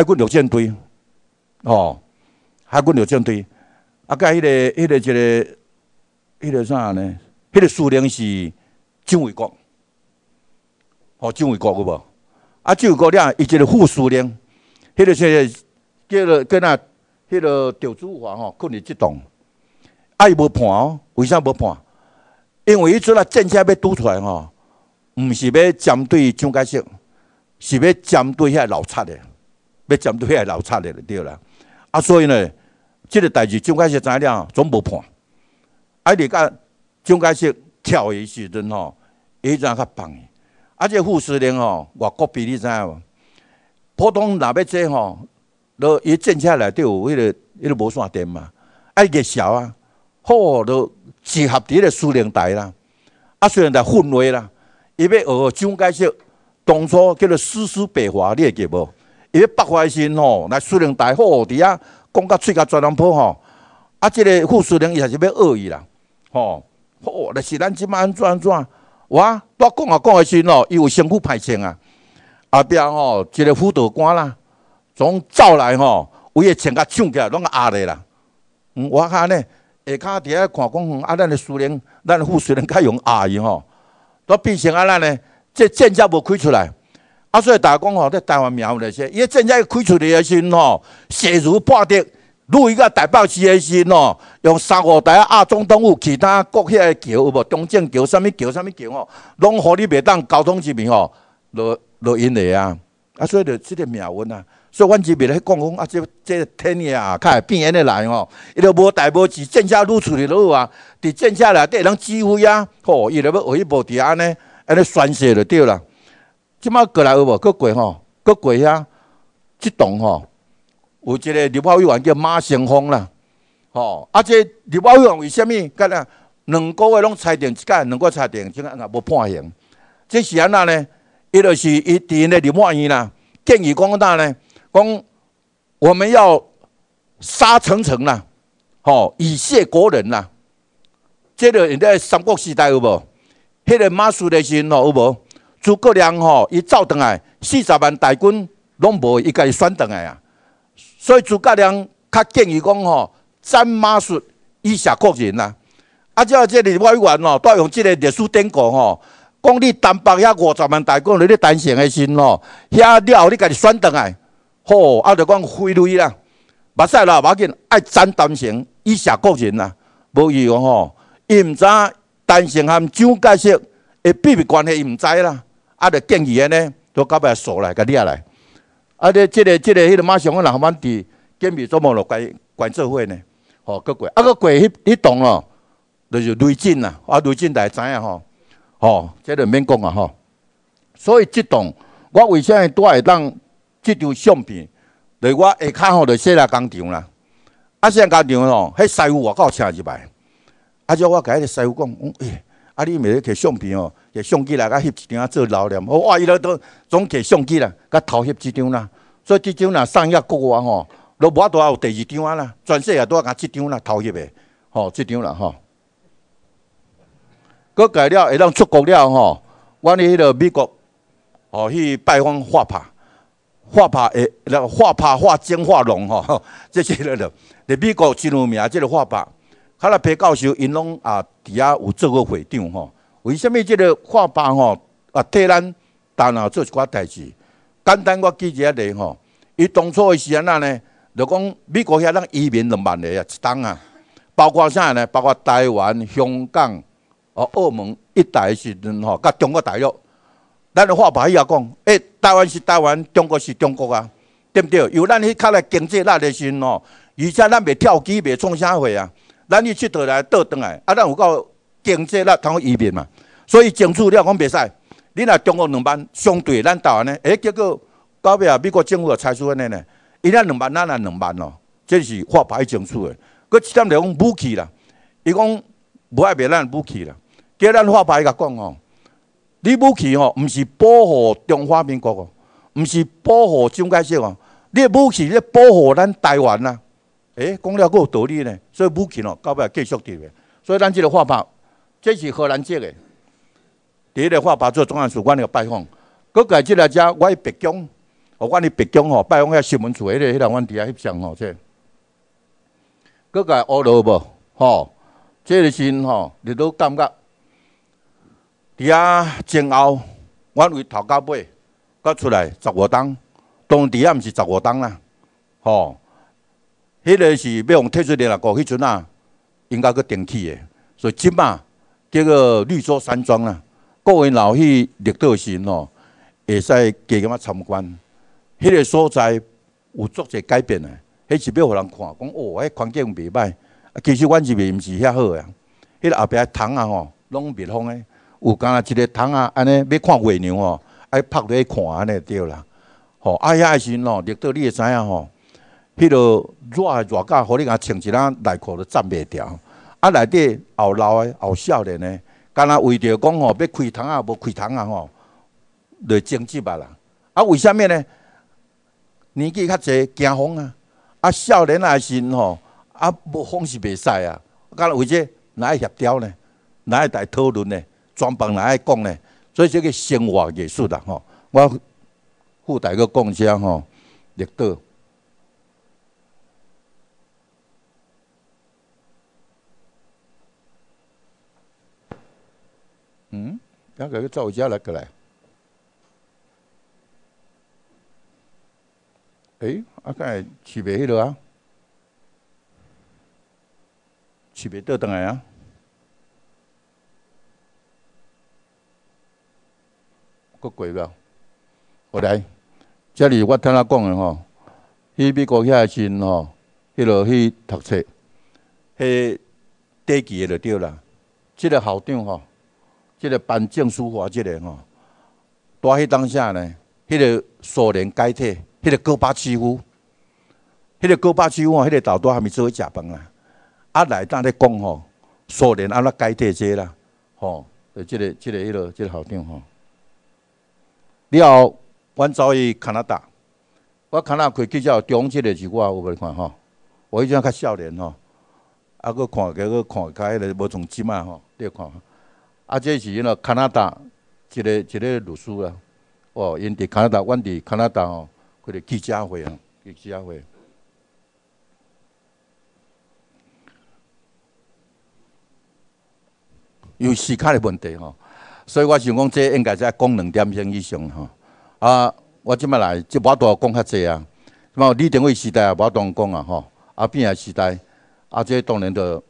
海军陆战队，哦，海军陆战队，啊，甲迄个迄个一个迄个啥呢？迄个司令是蒋卫国，哦，蒋卫国有无，啊，蒋伟国俩伊一个副司令。迄个是叫做叫哪，迄个赵子华吼，困伫一栋，啊伊无判哦，为啥无判？因为伊阵啊政策要拄出来吼，毋是要针对蒋介石，是要针对遐老贼诶。要针对遐流差嘞，对啦。啊，所以呢，即个代志蒋介石知了总无判。啊，你甲蒋介石跳的时阵吼，伊怎伊啊。即个副司令吼，外国比知影无？普通若要坐吼，咯伊政策内底有迄个迄个无线电嘛，啊，伊热晓啊，好咯，集合迄个司令台啦，啊，虽然在氛围啦，伊要学蒋介石当初叫做诗书笔画，你会记无？伊咧北翻身吼来苏宁台吼伫遐讲甲喙甲全拢无吼啊即个副司令伊也是要恶意啦吼吼著是咱即摆安怎安怎我我讲啊讲诶时吼伊有时佫歹穿啊后壁吼一个辅导官啦从走来吼位诶穿甲抢起来拢压咧啦嗯我看安尼下骹伫遐看讲嗯啊咱诶苏令咱诶副司令较用压伊吼都变成啊咱呢，这战甲无开出来啊所以逐个讲吼这台湾名有代伊迄正在开出去诶时吼势如破竹路伊甲台北市诶时吼用三五台亚中东有其他各下诶桥有无中正桥啥物桥啥物桥吼拢互你袂当交通入去吼落落因诶啊啊所以著即个命运啊所以阮即爿咧讲讲啊即即个天气啊较会变安尼来吼伊著无代无志正在愈出去著好啊伫正在内底人指挥啊吼伊著要互伊无伫安尼安尼宣泄著对着啦即马过来有无？个过吼，个过遐，即栋吼，有一个立法委员叫马成峰啦，吼！啊，这立法委员为什物？干呐？两个月拢裁定，一家两个月裁定，怎啊若无判刑？这是安那呢？伊就是伊伫咧立法院啦，建议光大呢，讲我们要杀成城啦，吼！以谢国人啦。即个在三国时代有无？迄个马氏的阵吼有无？诸葛亮吼，伊走倒来，四十万大军拢无伊家己选倒来啊！所以诸葛亮较建议讲吼，斩马谡以下国人啊。啊，即个即个我法问吼，带用即个历史典故吼，讲你东北遐五十万大军，你担心诶心吼，遐了你家己选倒来，吼，啊，就讲废类啦，目屎啦，勿要紧，爱斩担心以下国人啊，无用吼，伊毋知担心含怎解释，诶，秘密关系伊毋知啦。啊著建议安尼著到尾锁来甲抓来啊这即个即个迄个马上我若有法伫建议总某落该管社会呢吼佫过啊佫过迄迄栋吼著是瑞景啦啊瑞景大家知影吼吼这著免讲啊吼所以即栋我为啥会倒会当即张相片著是我下骹吼著西来工场啦啊西腊工场吼迄师傅外口请入来啊叫我甲迄个师傅讲讲诶啊你毋是咧摕相片哦个相机来甲翕一张做留念，哦，哇，伊都都总摕相机啦，甲偷翕一张啦，所以这张若上页国我吼，都我都有第二张啊啦，全世界都啊这张啦偷翕的，吼，这张啦吼，佮改了会当出国了吼，阮哩个美国，哦去拜访画派，画派诶，那个画派画精画龙吼，这些了了，伫美国真有名，这个画派，哈拉皮教授因拢啊伫遐有做过会长吼。为什物即个画派吼啊替咱大脑做一寡代志？简单，我记一下来吼。伊当初诶时阵呐呢，就讲美国遐咱移民两万个啊，一当啊，包括啥呢？包括台湾、香港、哦、澳门一带时阵吼，甲中国大陆。咱诶画派伊也讲，诶，台湾是台湾，中国是中国啊，对毋对？由咱迄较来经济落诶时阵吼，而且咱未跳机，未创啥货啊，咱伊佚佗来倒倒来，啊，咱有够。经济力通移民嘛，所以军事了讲袂使。你若中国两万相对咱台湾呢，诶，结果到尾啊，美国政府啊，采取安尼呢。伊咱两万，咱也两万哦，这是划牌争取诶。佮一点就讲武器啦，伊讲无爱卖咱武器啦，叫咱划牌甲讲吼，你武器吼毋是保护中华民国哦，毋是保护怎解释哦？你武器咧保护咱台湾呐？诶讲了佫有道理呢，所以武器吼到尾继续伫袂。所以咱即个划牌。这是河南籍的。第一的话，把做中央使馆的拜访。个个即来遮，我是北京，我万里北疆吼，拜访遐新闻处，迄个迄个阮伫遐翕相吼，即个个个乌路无吼。即个是吼，你都感觉伫遐前后，阮为头到尾，佮出来十五档，当底下毋是十五档啦，吼。迄个是要用退出电力股，迄阵啊，应该去电气的，所以即摆。叫做绿洲山庄啦，各位老去绿岛时哦，会使加减啊参观。迄个所在有足侪改变的，迄是要互人看，讲哦，迄环境袂歹。其实阮是袂，毋是遐好啊？迄后边窗啊吼，拢密封的，有干啊一个窗啊，安尼要看月亮吼，爱趴落去看安尼对啦。吼，诶时阵喏，绿岛你会知影吼，迄个热热甲互你甲穿一领内裤都站袂牢。啊，内底后老的、后少的呢，若为着讲吼，要开窗啊，无开窗啊吼，来整治啊啦。啊，为什物呢？年纪较侪惊风啊，啊，少年也是吼，啊，无风是袂使啊。敢若为这哪会协调呢？哪会大讨论呢？全班哪会讲呢？所以这个生活艺术啦吼，我附带个讲一下吼，得到。嗯，阿个个造价那个嘞？哎，阿个起区别迄个啊？起别倒倒来啊？个贵不？我来，这里我听他讲的吼，去美国遐先吼，迄落去读册，迄短期个就对啦。即个校长吼。这个办证书法，这个吼，在迄当下呢，迄个苏联解体，迄个戈巴契夫，迄个戈巴契夫啊，迄个导弹还没做为食饭啊，啊来当咧讲吼，苏联阿改解体个啦，吼，即个即个迄个即个校长吼。了，我走伊加拿大，我加拿大去去照中即个是国，我来看吼，我以前较少年吼，啊，搁看加搁看加迄个无从接嘛吼，你看。啊，这是迄个加拿大一个一个律师啊。哦，因伫加拿大，阮伫加拿大哦，开个记者会啊，记者会。有时间的问题吼，所以我想讲，这应该在讲两点钟以上吼。啊，我即摆来，即我多讲较济啊。毛李登辉时代也无当讲啊吼，阿扁时代，阿即当然着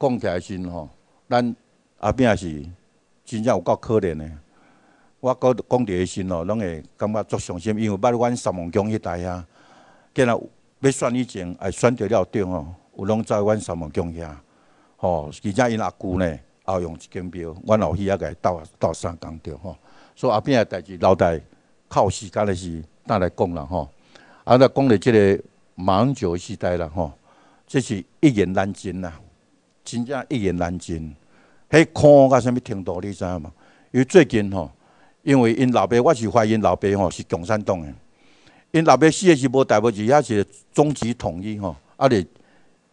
讲起来先吼，咱阿扁也是。真正有够可怜的，我讲讲底下心哦，拢会感觉足伤心，因为捌阮三毛宫迄代啊，计若要选以前，哎，选着了中哦，有拢在阮三毛宫遐，吼，而且因阿舅呢，有用金庙，阮后起也个斗斗相工着吼，所以后边的代志老大靠时间的是拿来讲啦吼，啊，那讲着即个蛮久时代啦吼，这是一言难尽呐，真正一言难尽。迄看甲啥物程度，你知影吗？因为最近吼，因为因老爸，我是怀疑老爸吼是共产党诶。因老爸死诶是无代不志，也是终极统一吼，啊是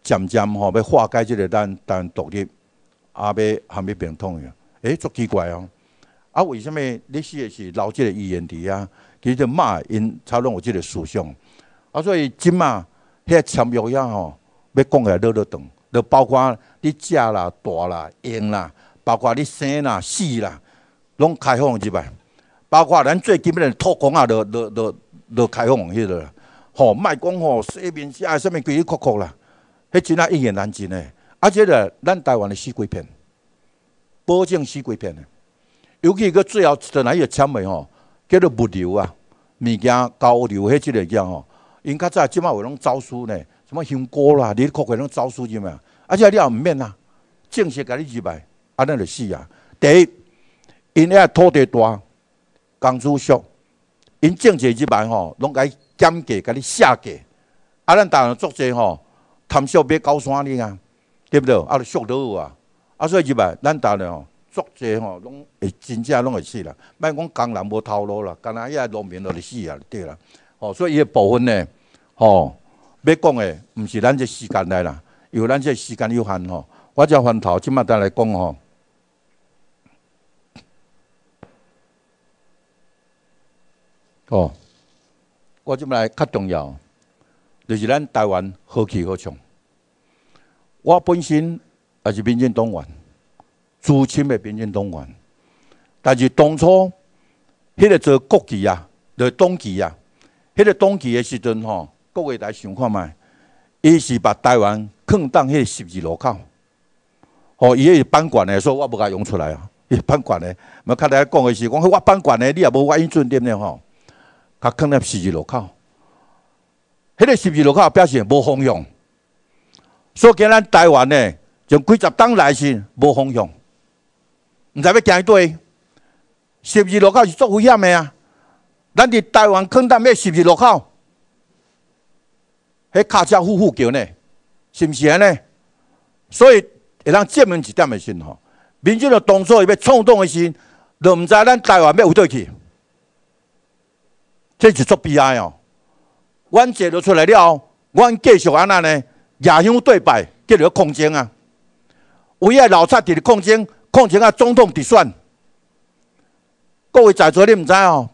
渐渐吼要化解即个咱单独立，啊要含咩病痛诶。哎，足奇怪哦！啊，为什么你死诶是老即个遗言伫遐，其实骂因才让我即个思想。啊，所以即嘛，个签约呀吼，要讲起来多多就包括你食啦、大啦、用啦，包括你生啦、死啦，拢开放入来。包括咱最基本的土公啊，都都都都开放起啦。吼，卖讲吼，西面啊，什物规规矩矩啦，迄真啊一言难尽诶。而且咧，咱台湾的死鬼片，保证死鬼片诶。尤其佫最后一单来要签的吼，叫做物流啊，物件交流迄一个叫吼，因较早即马有拢走私呢。么兴高啦，你国会拢招书记嘛？而且你也毋免啦，正式给你入来，啊，那就死啊。第一，因遐土地大，工资少，因正式入来吼，拢改减价，给你下价。啊，咱大人做者吼，贪小别高山哩啊，对不对？啊，就少得啊。啊，所以入来，咱大人吼，做者吼，拢会真正拢会死啦。莫讲江南无头路啦，江南遐农民都死啊，对啦。哦，所以伊一部分呢，哦。要讲诶，毋是咱这时间来啦，因为咱这时间有限吼。我再翻头即马再来讲吼。哦，我即马来较重要，就是咱台湾何其何像我本身也是民进党员，资深诶民进党员。但是当初迄个做国旗啊，做党旗啊，迄个党旗诶时阵吼。各位来想看卖，伊是把台湾困当迄十字路口，哦，伊迄是扳关的，所以我甲伊用出来啊，伊扳管的。麦较大家讲的是，讲我扳管的，你也无我应准点咧吼，较困入十字路口，迄个十字路口表示无方向，所以见咱台湾呢，从几十当来是无方向，毋知要惊对，十字路口是足危险的啊，咱伫台湾困当咩十字路口？迄卡车呼呼叫呢，是毋是安尼？所以会当证明一点的信吼，民众的动作要冲动的心，都毋知咱台湾要有倒去，这是作悲哀哦。阮坐落出来了后，阮继续安那呢？野乡对白，建立空间啊，为了老蔡填空间，空间啊总统直选。各位在座你毋知哦，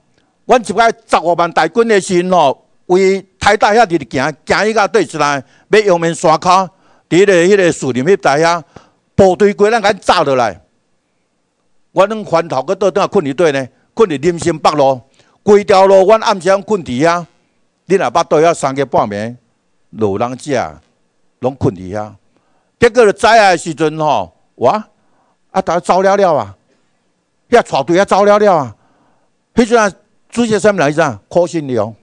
阮一摆十五万大军的心吼。为太大遐伫行，行伊个底下来，要用面刷卡，伫个迄个树林迄带遐，部队过咱先炸落来。我拢翻头去倒当困伫底呢，困伫林心北路，规条路阮暗时拢困伫遐。你若八倒遐三更半暝，无人吃，拢困伫遐。结果就载来时阵吼，哇，啊，逐个走了了啊，遐车队啊走了了啊。迄阵啊，做些甚么来着？考训练。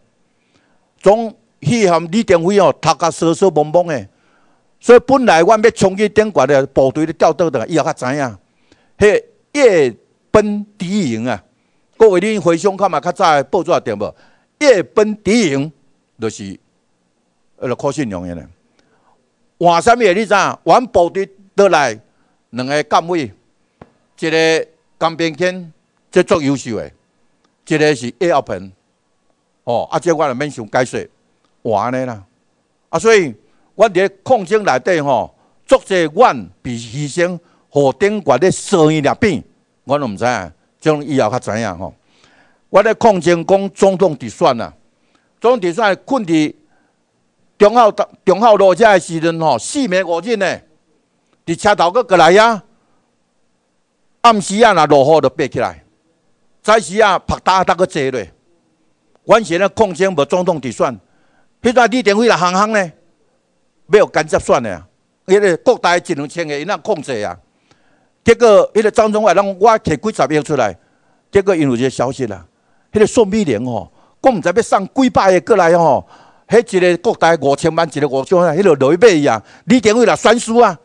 总去向李登辉哦，他较傻傻懵懵的，所以本来我要冲去顶过来，部队咧调度的，伊也较知影。迄夜奔敌营啊，各位恁回想看嘛，较早诶报纸点无？夜奔敌营，就是呃柯信用的。晚上你知影？俺部队倒来两个干委，一个江边坚，这足优秀的，一个是叶耀平。哦，啊，即我来免想解释，话安尼啦，啊，所以，我伫矿井内底吼，作者阮被牺牲，互顶悬咧生意两爿，我拢毋知影，种以后较知影吼。我咧矿井讲总统直选啊，总统直选困伫中号中号路遮诶时阵吼，四面五日诶，伫车头阁过来啊。暗时啊，若落雨就爬起来，早时啊，曝大搭个坐咧。阮是咧，控选无总统直选，迄段李登辉来行行咧，要间接选的，迄个国大一两千个伊呐控制啊。结果迄个张忠伟咱我摕几十亿出来，结果因有一个消息啦，迄个宋美龄吼，共毋知要送几百个过来吼，迄一个国大五千万一个五千，迄个雷背一样，李登辉来选输啊，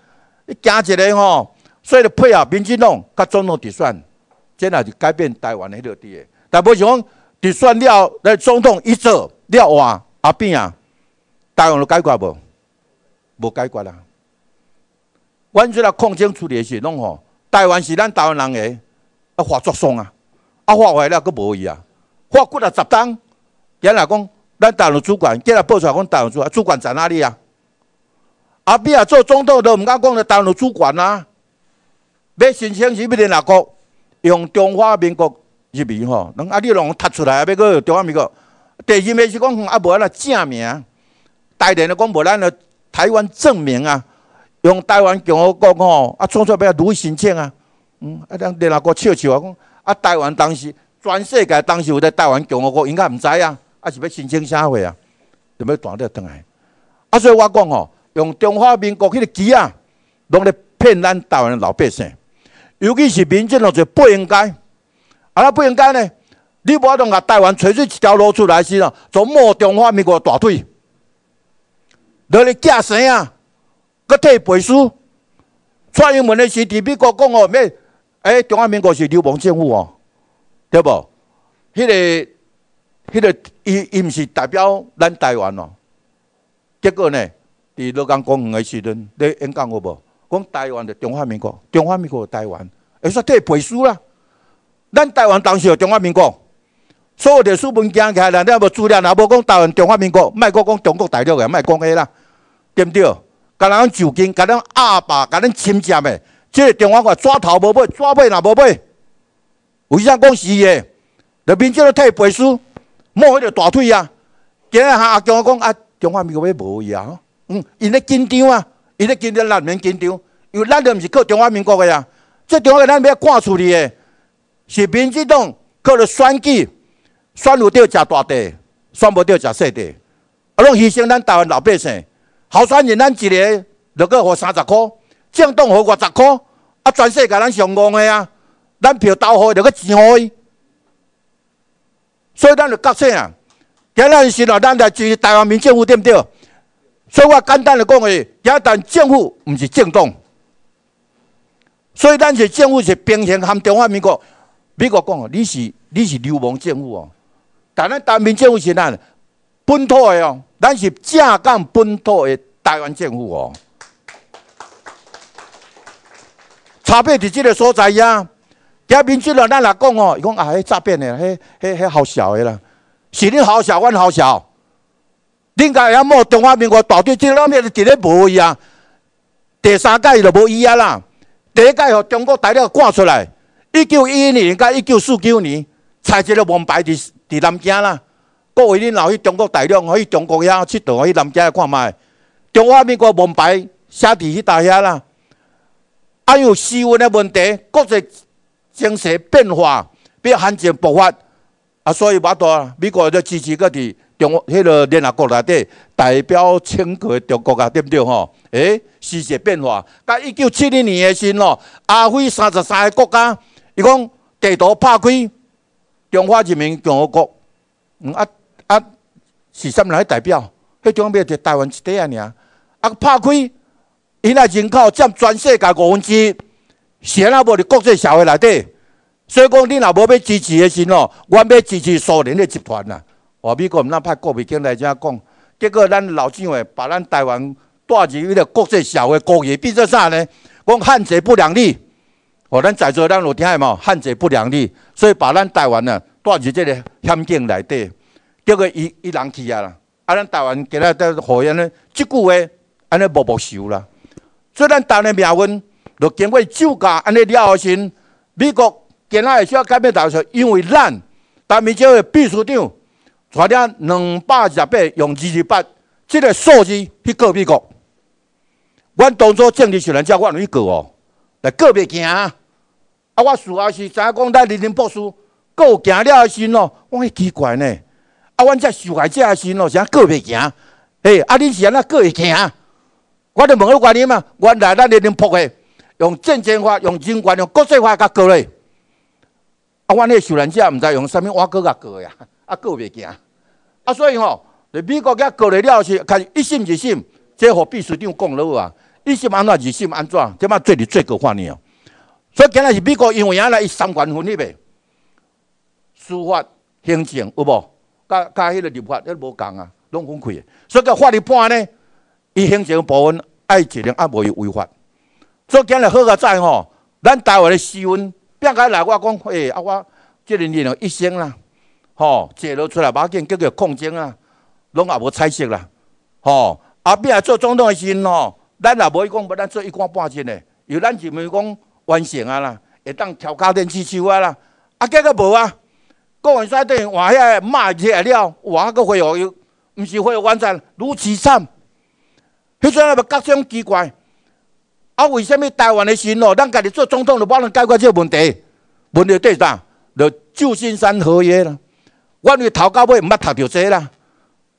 伊惊一个吼，所以配合民进党甲总统直选，真系是改变台湾迄条底的，但我想。就算了，那总统一走了哇，阿扁啊，台湾有解决无，无解决啦。阮即个抗争处理是弄吼，台湾是咱台湾人的，啊，化作爽啊，啊化坏了佫无伊啊，化骨啊十当。今仔来讲，咱大陆主管，今仔报出来讲，大陆主，主管在哪里啊？阿扁啊，做总统都毋敢讲，做大陆主管啊，要申请是要联合国，用中华民国。入面吼，人啊，你拢读出来，啊，要个中华民国第二面是讲啊，无咱那正名，台电的讲无咱的台湾证明啊，用台湾共和国吼，啊，创出要如何申请啊？嗯，啊，人另外个笑笑啊，讲啊，台湾当时全世界当时有在台湾共和国，应该毋知啊，啊，是要申请啥货啊，准要倒了倒来。啊，所以我讲吼，用中华民国迄个旗啊，拢咧骗咱台湾老百姓，尤其是民政是就不应该。啊，不应该呢！你不要个台湾吹出一条路出来是啊，从摸中华民国大腿，落里假生啊，个替背书，蔡英文的时，美国讲哦，咩？哎，中华民国是流氓政府哦，对不？迄个、迄个，伊伊毋是代表咱台湾哦。结果呢？在劳江公园的时阵，你演讲过无？讲台湾的中华民国，中华民国的台湾，哎，说替背书啦。咱台湾当时有中华民国，所有的史物讲起来，咱若无资料，也无讲台湾中华民国，卖国讲中国大陆个，卖讲个啦，对不对？甲咱就近，甲咱阿爸，甲咱亲戚的，即个中华国抓头无买，抓尾也无买，为啥讲是的？那边即个退背书，摸迄个大腿啊！今日阿阿强讲啊，中华民国要无伊啊，嗯，伊咧紧张啊，伊咧紧张，人免紧张，因为咱就毋是靠中华民国个啊，即中国咱要赶出去的。是民进党靠了选举，选有钓食大地，选无钓食小地，阿拢牺牲咱台湾老百姓。候选人咱一个，着个月三十箍，政党给五十箍，啊全世界咱上戆的啊，咱票投好着给钱互伊。所以咱就觉醒啊！今日是啊，咱支持台湾民政府对毋对？所以我简单来讲个，仔但政府毋是正党，所以咱是政府是平行含中华民国。美国讲哦，你是你是流氓政府哦，但咱台湾政府是咱本土的哦，咱是正港本土的台湾政府哦。差别伫即个所在呀。假民主了，咱来讲哦，伊讲啊，迄诈骗的，迄迄迄好笑的啦，是你好笑，阮好笑。恁家也摸中华民国到底个哪里？直咧无一啊。第三届就无伊啊啦，第一届互中国大陆赶出来。一九一一年到一九四九年，猜一个王牌伫伫南京啦。各位恁老去中国大陆，去中国遐佚佗，去南京看卖。中华民国王牌写伫迄搭遐啦。还有思维的问题，国际形势变化，比罕见爆发啊，所以蛮多美国就支持个伫中迄个联合国内底代表整个中国啊，对不对吼？诶，世界变化。到一九七零年的时咯，阿飞三十三个国家。讲地图拍开，中华人民共和国，嗯啊啊是啥么来代表？迄种变台湾一块啊，尔啊拍开，伊内人口占全世界五分之，谁也无伫国际社会内底。所以讲，你若无要支持诶时哦，我要支持苏联诶集团啦。哦，美国毋啊派国民卿来遮讲，结果咱老蒋诶把咱台湾带入迄个国际社会，故意变做啥呢？讲汉贼不两立。哦，咱在座咱有听诶嘛，汉贼不良立，所以把咱台湾呢带入这个险境内底，叫佮伊伊人去啊啦。啊，咱台湾仔咱的火焰呢，即句话安尼默默收啦。所以咱党诶命运，就经过酒驾安尼了后生。美国今仔会需要改变态度，因为咱大明朝个秘书长，赚领两百二十八，用二十八，这个数字去告美国。阮当初政治人传，我容易告哦，来告袂惊。啊我事后是知影讲咱认林博士佫有行了诶时阵吼我讲奇怪呢啊阮遮受害者诶时阵是啊佫袂行诶啊你是安尼佫会行我著问迄原因嘛原来咱认林博诶用正正法用真观用国际法甲告咧啊阮迄受难者毋知用啥物碗佫甲告诶啊啊佫袂行啊所以吼美国遐啊告咧了是开始一审二审这互秘书长讲了啊一审安怎二审安怎即嘛做你最高法院所以，今仔是美国，因为啥呢？伊三权分立呗，司法、行政有无？甲甲迄个立法，迄无共啊，拢分开。所以，到法律判呢，伊行政部分爱责任也无伊违法。所以，今日好个在吼，咱台湾的新闻变甲来，我讲，哎，啊，我即年练了一生啦，吼，坐落出来把紧，叫做抗争啊，拢也无彩色啦，吼，啊变来做总统诶，时吼，咱也无讲要咱做一官半职呢，有咱就咪讲。完成啊啦，会当调家电汽修啊啦，啊结果无啊。国文院台办换遐骂食了，换个恢复。又唔是会完成如此惨？阵种物个种奇怪。啊，为什物台湾诶事哦，咱家己做总统都无能解决即个问题？问题伫啥？就旧金山合约啦。我从头到尾毋捌读着这啦。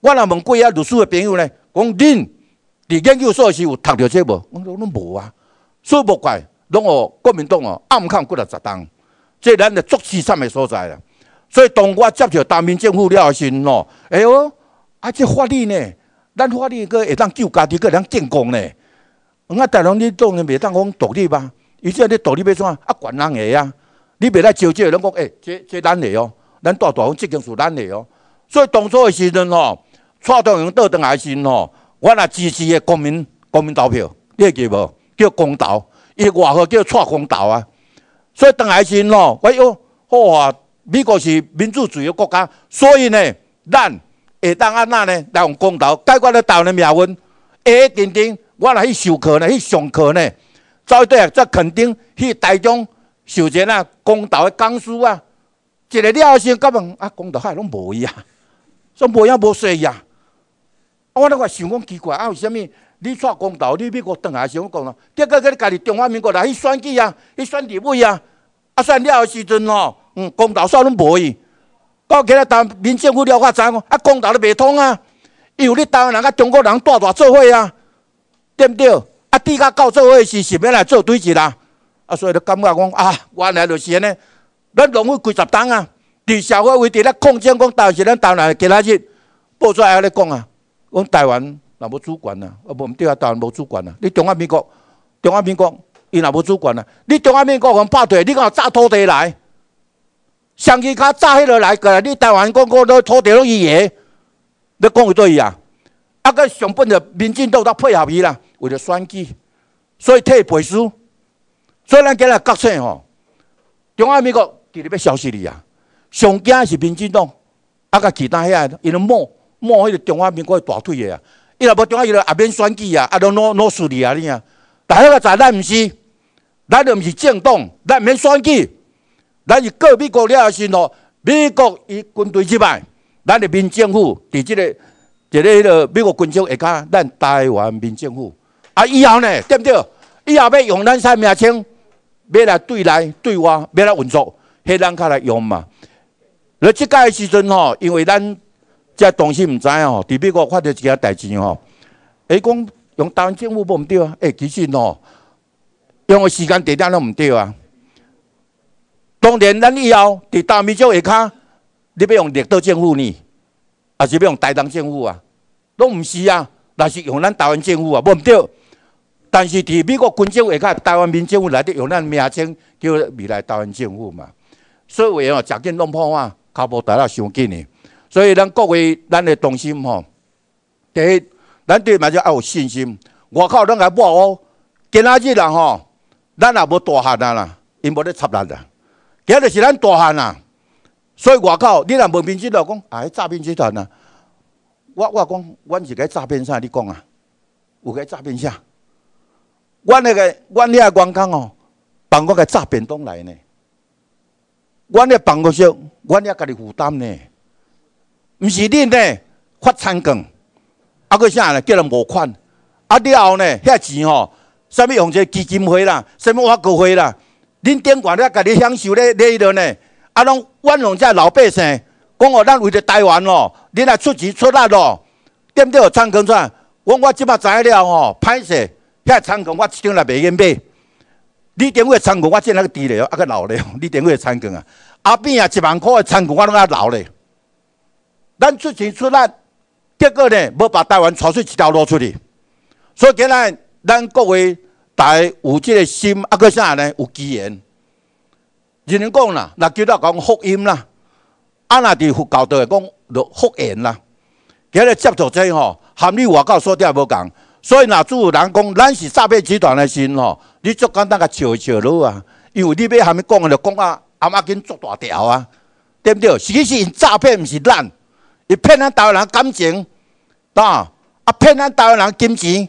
我若问过去啊师诶朋友咧，讲恁伫研究所是有读着这无？我讲拢无啊，以无怪。拢哦，国民党哦暗抗过来十政，即咱的作势上个所在啦。所以当我接手大明政府了时喏，哎呦，啊即法律呢，咱法律个会当救家己个人建功呢。啊，大龙你总个袂当讲独立吧？伊说个你独立要怎啊？啊，管人个啊？你袂来招这人讲，诶、哎，即即咱诶哦，咱大大方即件事咱个哦。所以当初诶时阵哦，蔡东荣倒来时喏，我若支持诶公民公民投票，你会记无？叫公投。伊外号叫“蔡公岛啊，所以当然是咯。我哟，好啊，美国是民主自由国家，所以呢，咱会当安哪呢来用公道解决咧？台命运。下一点点，我来去授课呢，去上课呢，再对啊，再肯定去台中受一啦公道的讲诉啊，一个了先，甲问啊公道海拢无伊啊，算无影无水啊。我那个想讲奇怪啊，有啥物？你煞公道，你美国倒来想讲咯，结果叫你家己中华民国来去选举啊，去选立位啊，啊选了的时阵吼，嗯，公道煞拢无去。到今日当民政府了，我知讲，啊，公道都未通啊。有你台湾人甲中国人大大做伙啊，对毋对？啊，智甲到做伙的是要来做对峙啦？啊，所以你感觉讲啊，原来就是安尼，咱浪费几十吨啊，伫社会位置咧贡献讲，道是咱台湾今仔日报来爱咧讲啊，讲台湾。若无主权啊！啊，无毋对啊！台湾无主权啊！你中华民国，中华民国，伊若无主权啊！你中华民国，共拍退，你有炸土地来，上去甲炸迄落来个，你台湾讲讲都土地拢伊个，你讲有对伊啊？啊个上本着民进党搭配合伊啦，为了选举，所以替背书。以咱今日个性吼，中华民国今日要消失去啊！上惊是民进党，啊甲其他遐个，因为摸摸迄个中华民国大腿个啊！伊若要中央伊咯也免选举啊，啊都攞攞输你啊，你啊！但迄个在咱毋是，咱就毋是政党，咱毋免选举，咱是告美国了时是咯。美国伊军队即摆，咱的民政府伫即个，伫咧迄落美国军少下家，咱台湾民政府啊，以后呢，对毋对？以后要用咱啥名称，要来对来对外，要来运作，迄人较来用嘛。那即个时阵吼，因为咱。这东西唔知哦，伫美国发着一件代志哦，诶，讲用台湾政府无毋对啊，诶，其实哦，用个时间地点都毋对啊。当然，咱以后伫大美洲下骹，你要用绿岛政府呢，还是要用台东政府啊？都毋是啊，那是用咱台湾政府啊，无毋对。但是伫美国军政府下骹，台湾民政府内底用咱的名称叫未来台湾政府嘛。所以话哦，食紧弄破碗，脚步踏了伤紧的。所以，咱各位，咱的动心吼。第一，咱对嘛就要有信心。外口咱也不好哦。今仔日人吼，咱也无大汉啊啦，因无咧插力啦。今日是咱大汉啦。所以外口，你若无面子来讲，哎，诈骗集团啊！我我讲，阮是个诈骗啥？你讲啊？有个诈骗啥？阮迄个，我那光讲哦，办公室诈骗东来呢。阮遐办公室，阮遐家己负担呢？毋是恁呢发餐券，啊个啥呢？叫人募款，啊了后呢？遐钱吼，啥物用？一基金会啦，啥物花果会啦。恁顶款咧，家己享受咧，迄落呢？啊，拢阮容遮老百姓，讲吼，咱为着台湾咯，恁来出钱出力咯。点餐馆出转，我我即摆知了吼，歹势，遐餐馆，我一张也袂瘾买。你点个餐馆，我即那个伫咧哦，啊个留咧哦，(laughs) 你点个餐馆啊？啊边啊一万块的餐馆，我拢啊留咧。咱出钱出力，结果呢，要把台湾闯出一条路出去。所以，今日咱各位台有即个心，啊个啥呢？有机缘。人讲啦，那叫做讲福音啦。啊，那伫佛教台讲叫福音啦。今日接触者吼，含你外口所听无共。所以，若主有人讲咱是诈骗集团的心吼，你足简单甲笑笑路啊，因为你要含伊讲个就讲啊，阿妈跟足大条啊，对不对？其是诈骗毋是咱。骗咱台湾人感情，呾啊骗咱台湾人金钱，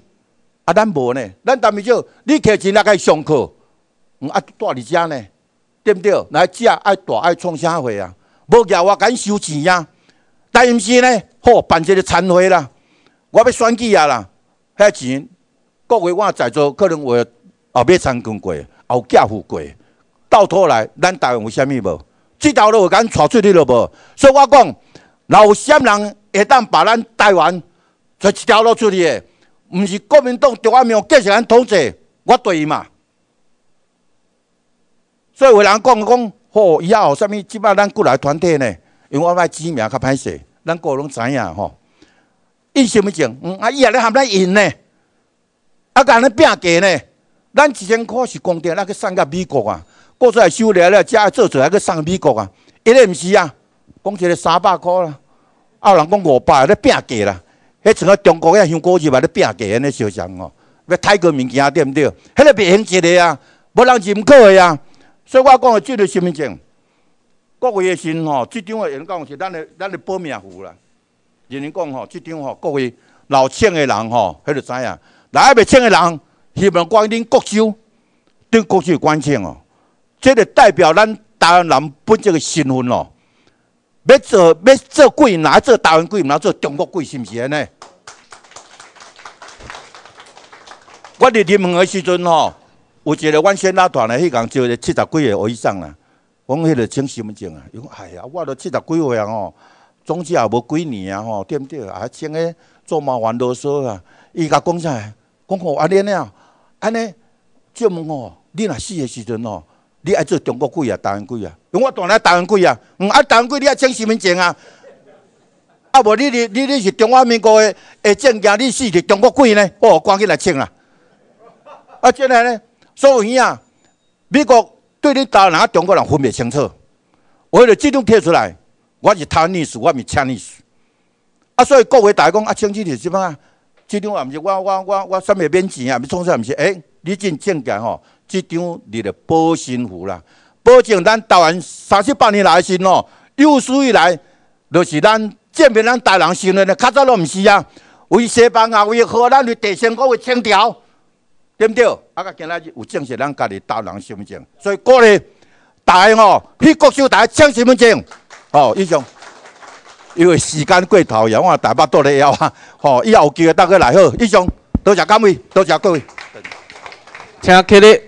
啊咱无呢，咱但咪就你钱来甲伊上课，嗯啊带伫遮呢，对毋对？来遮爱带爱创啥货啊？无叫我敢收钱啊？但是呢，好办一个餐会啦，我要选举啊啦，遐钱各位我在座可能会后尾参军过，后寄付过，到头来咱台湾有啥物无？最后了我敢带出去了无？所以我讲。若有鲜人会当把咱台湾出一条路出去的？毋是国民党、朱阿明继续咱统治，我对伊嘛。所以有人讲讲，吼，以后啥物，即摆咱过来团体呢，因为我卖知名较歹势，咱个人知影吼。伊虾物情？嗯，啊，伊也咧含咱引呢，啊，甲咱拼价呢？咱之前可是讲定咱去送到美国啊，国出修理了，遮做做来去送美国啊，一定毋是啊。讲一个三百块啦，啊有人讲五百，咧拼价啦。迄像啊，中国遐香菇叶嘛咧拼价，安尼相像哦。要太过物件对毋对？迄个袂现实个啊，无人认可的啊。所以我讲个，即个身份证，各位的心吼，即张的演讲是咱的咱的保命符啦。人讲吼，即张吼，各位老请的人吼，迄个知影来袂请的人，希望关恁国少，对国少关签哦。即个代表咱台湾人本质的身份咯。要做要做贵，拿做台湾贵，拿做中国贵，是毋是安尼？我入门的时阵吼，有一个阮先拉团的，去讲招七十几个和尚啦，讲迄个请心静啊。伊讲哎呀，我了七十几岁啊吼，总之也无几年啊吼，毋对？啊，请个做麻烦啰嗦啦。伊甲讲啥？讲吼安尼啊，安尼借问哦，你若死的时阵吼。你爱做中国鬼啊，台湾鬼啊！用我大来台湾鬼啊！嗯，啊台湾鬼，你爱请啥物证啊？啊，无你你你你是中华民国的的正件，你是伫中国鬼呢？哦，赶紧来请啦！啊，再来呢，所以呢，美国对你大人啊中国人分袂清楚，为了即种贴出来，我是他历史，我是请历史。啊，所以各位大公啊，清楚是甚么啊？这种话唔是，我我我我三不免钱啊，咪创啥毋是？哎，你进正件吼！这张你的保鲜符啦，保证咱台湾三十八年来，哦，有史以来就是咱证明咱台湾先进，哪较早都毋是啊。为西方啊，为荷兰的地心国、为清朝，对毋对？啊，今仔日有证实咱家己台湾份证，所以，过年大哦，去国小台抢身份证哦，以上，因为时间过头，有我大伯多你啊，哦，以后有机会大家来好，以上，多谢各位，多谢各位，请客的。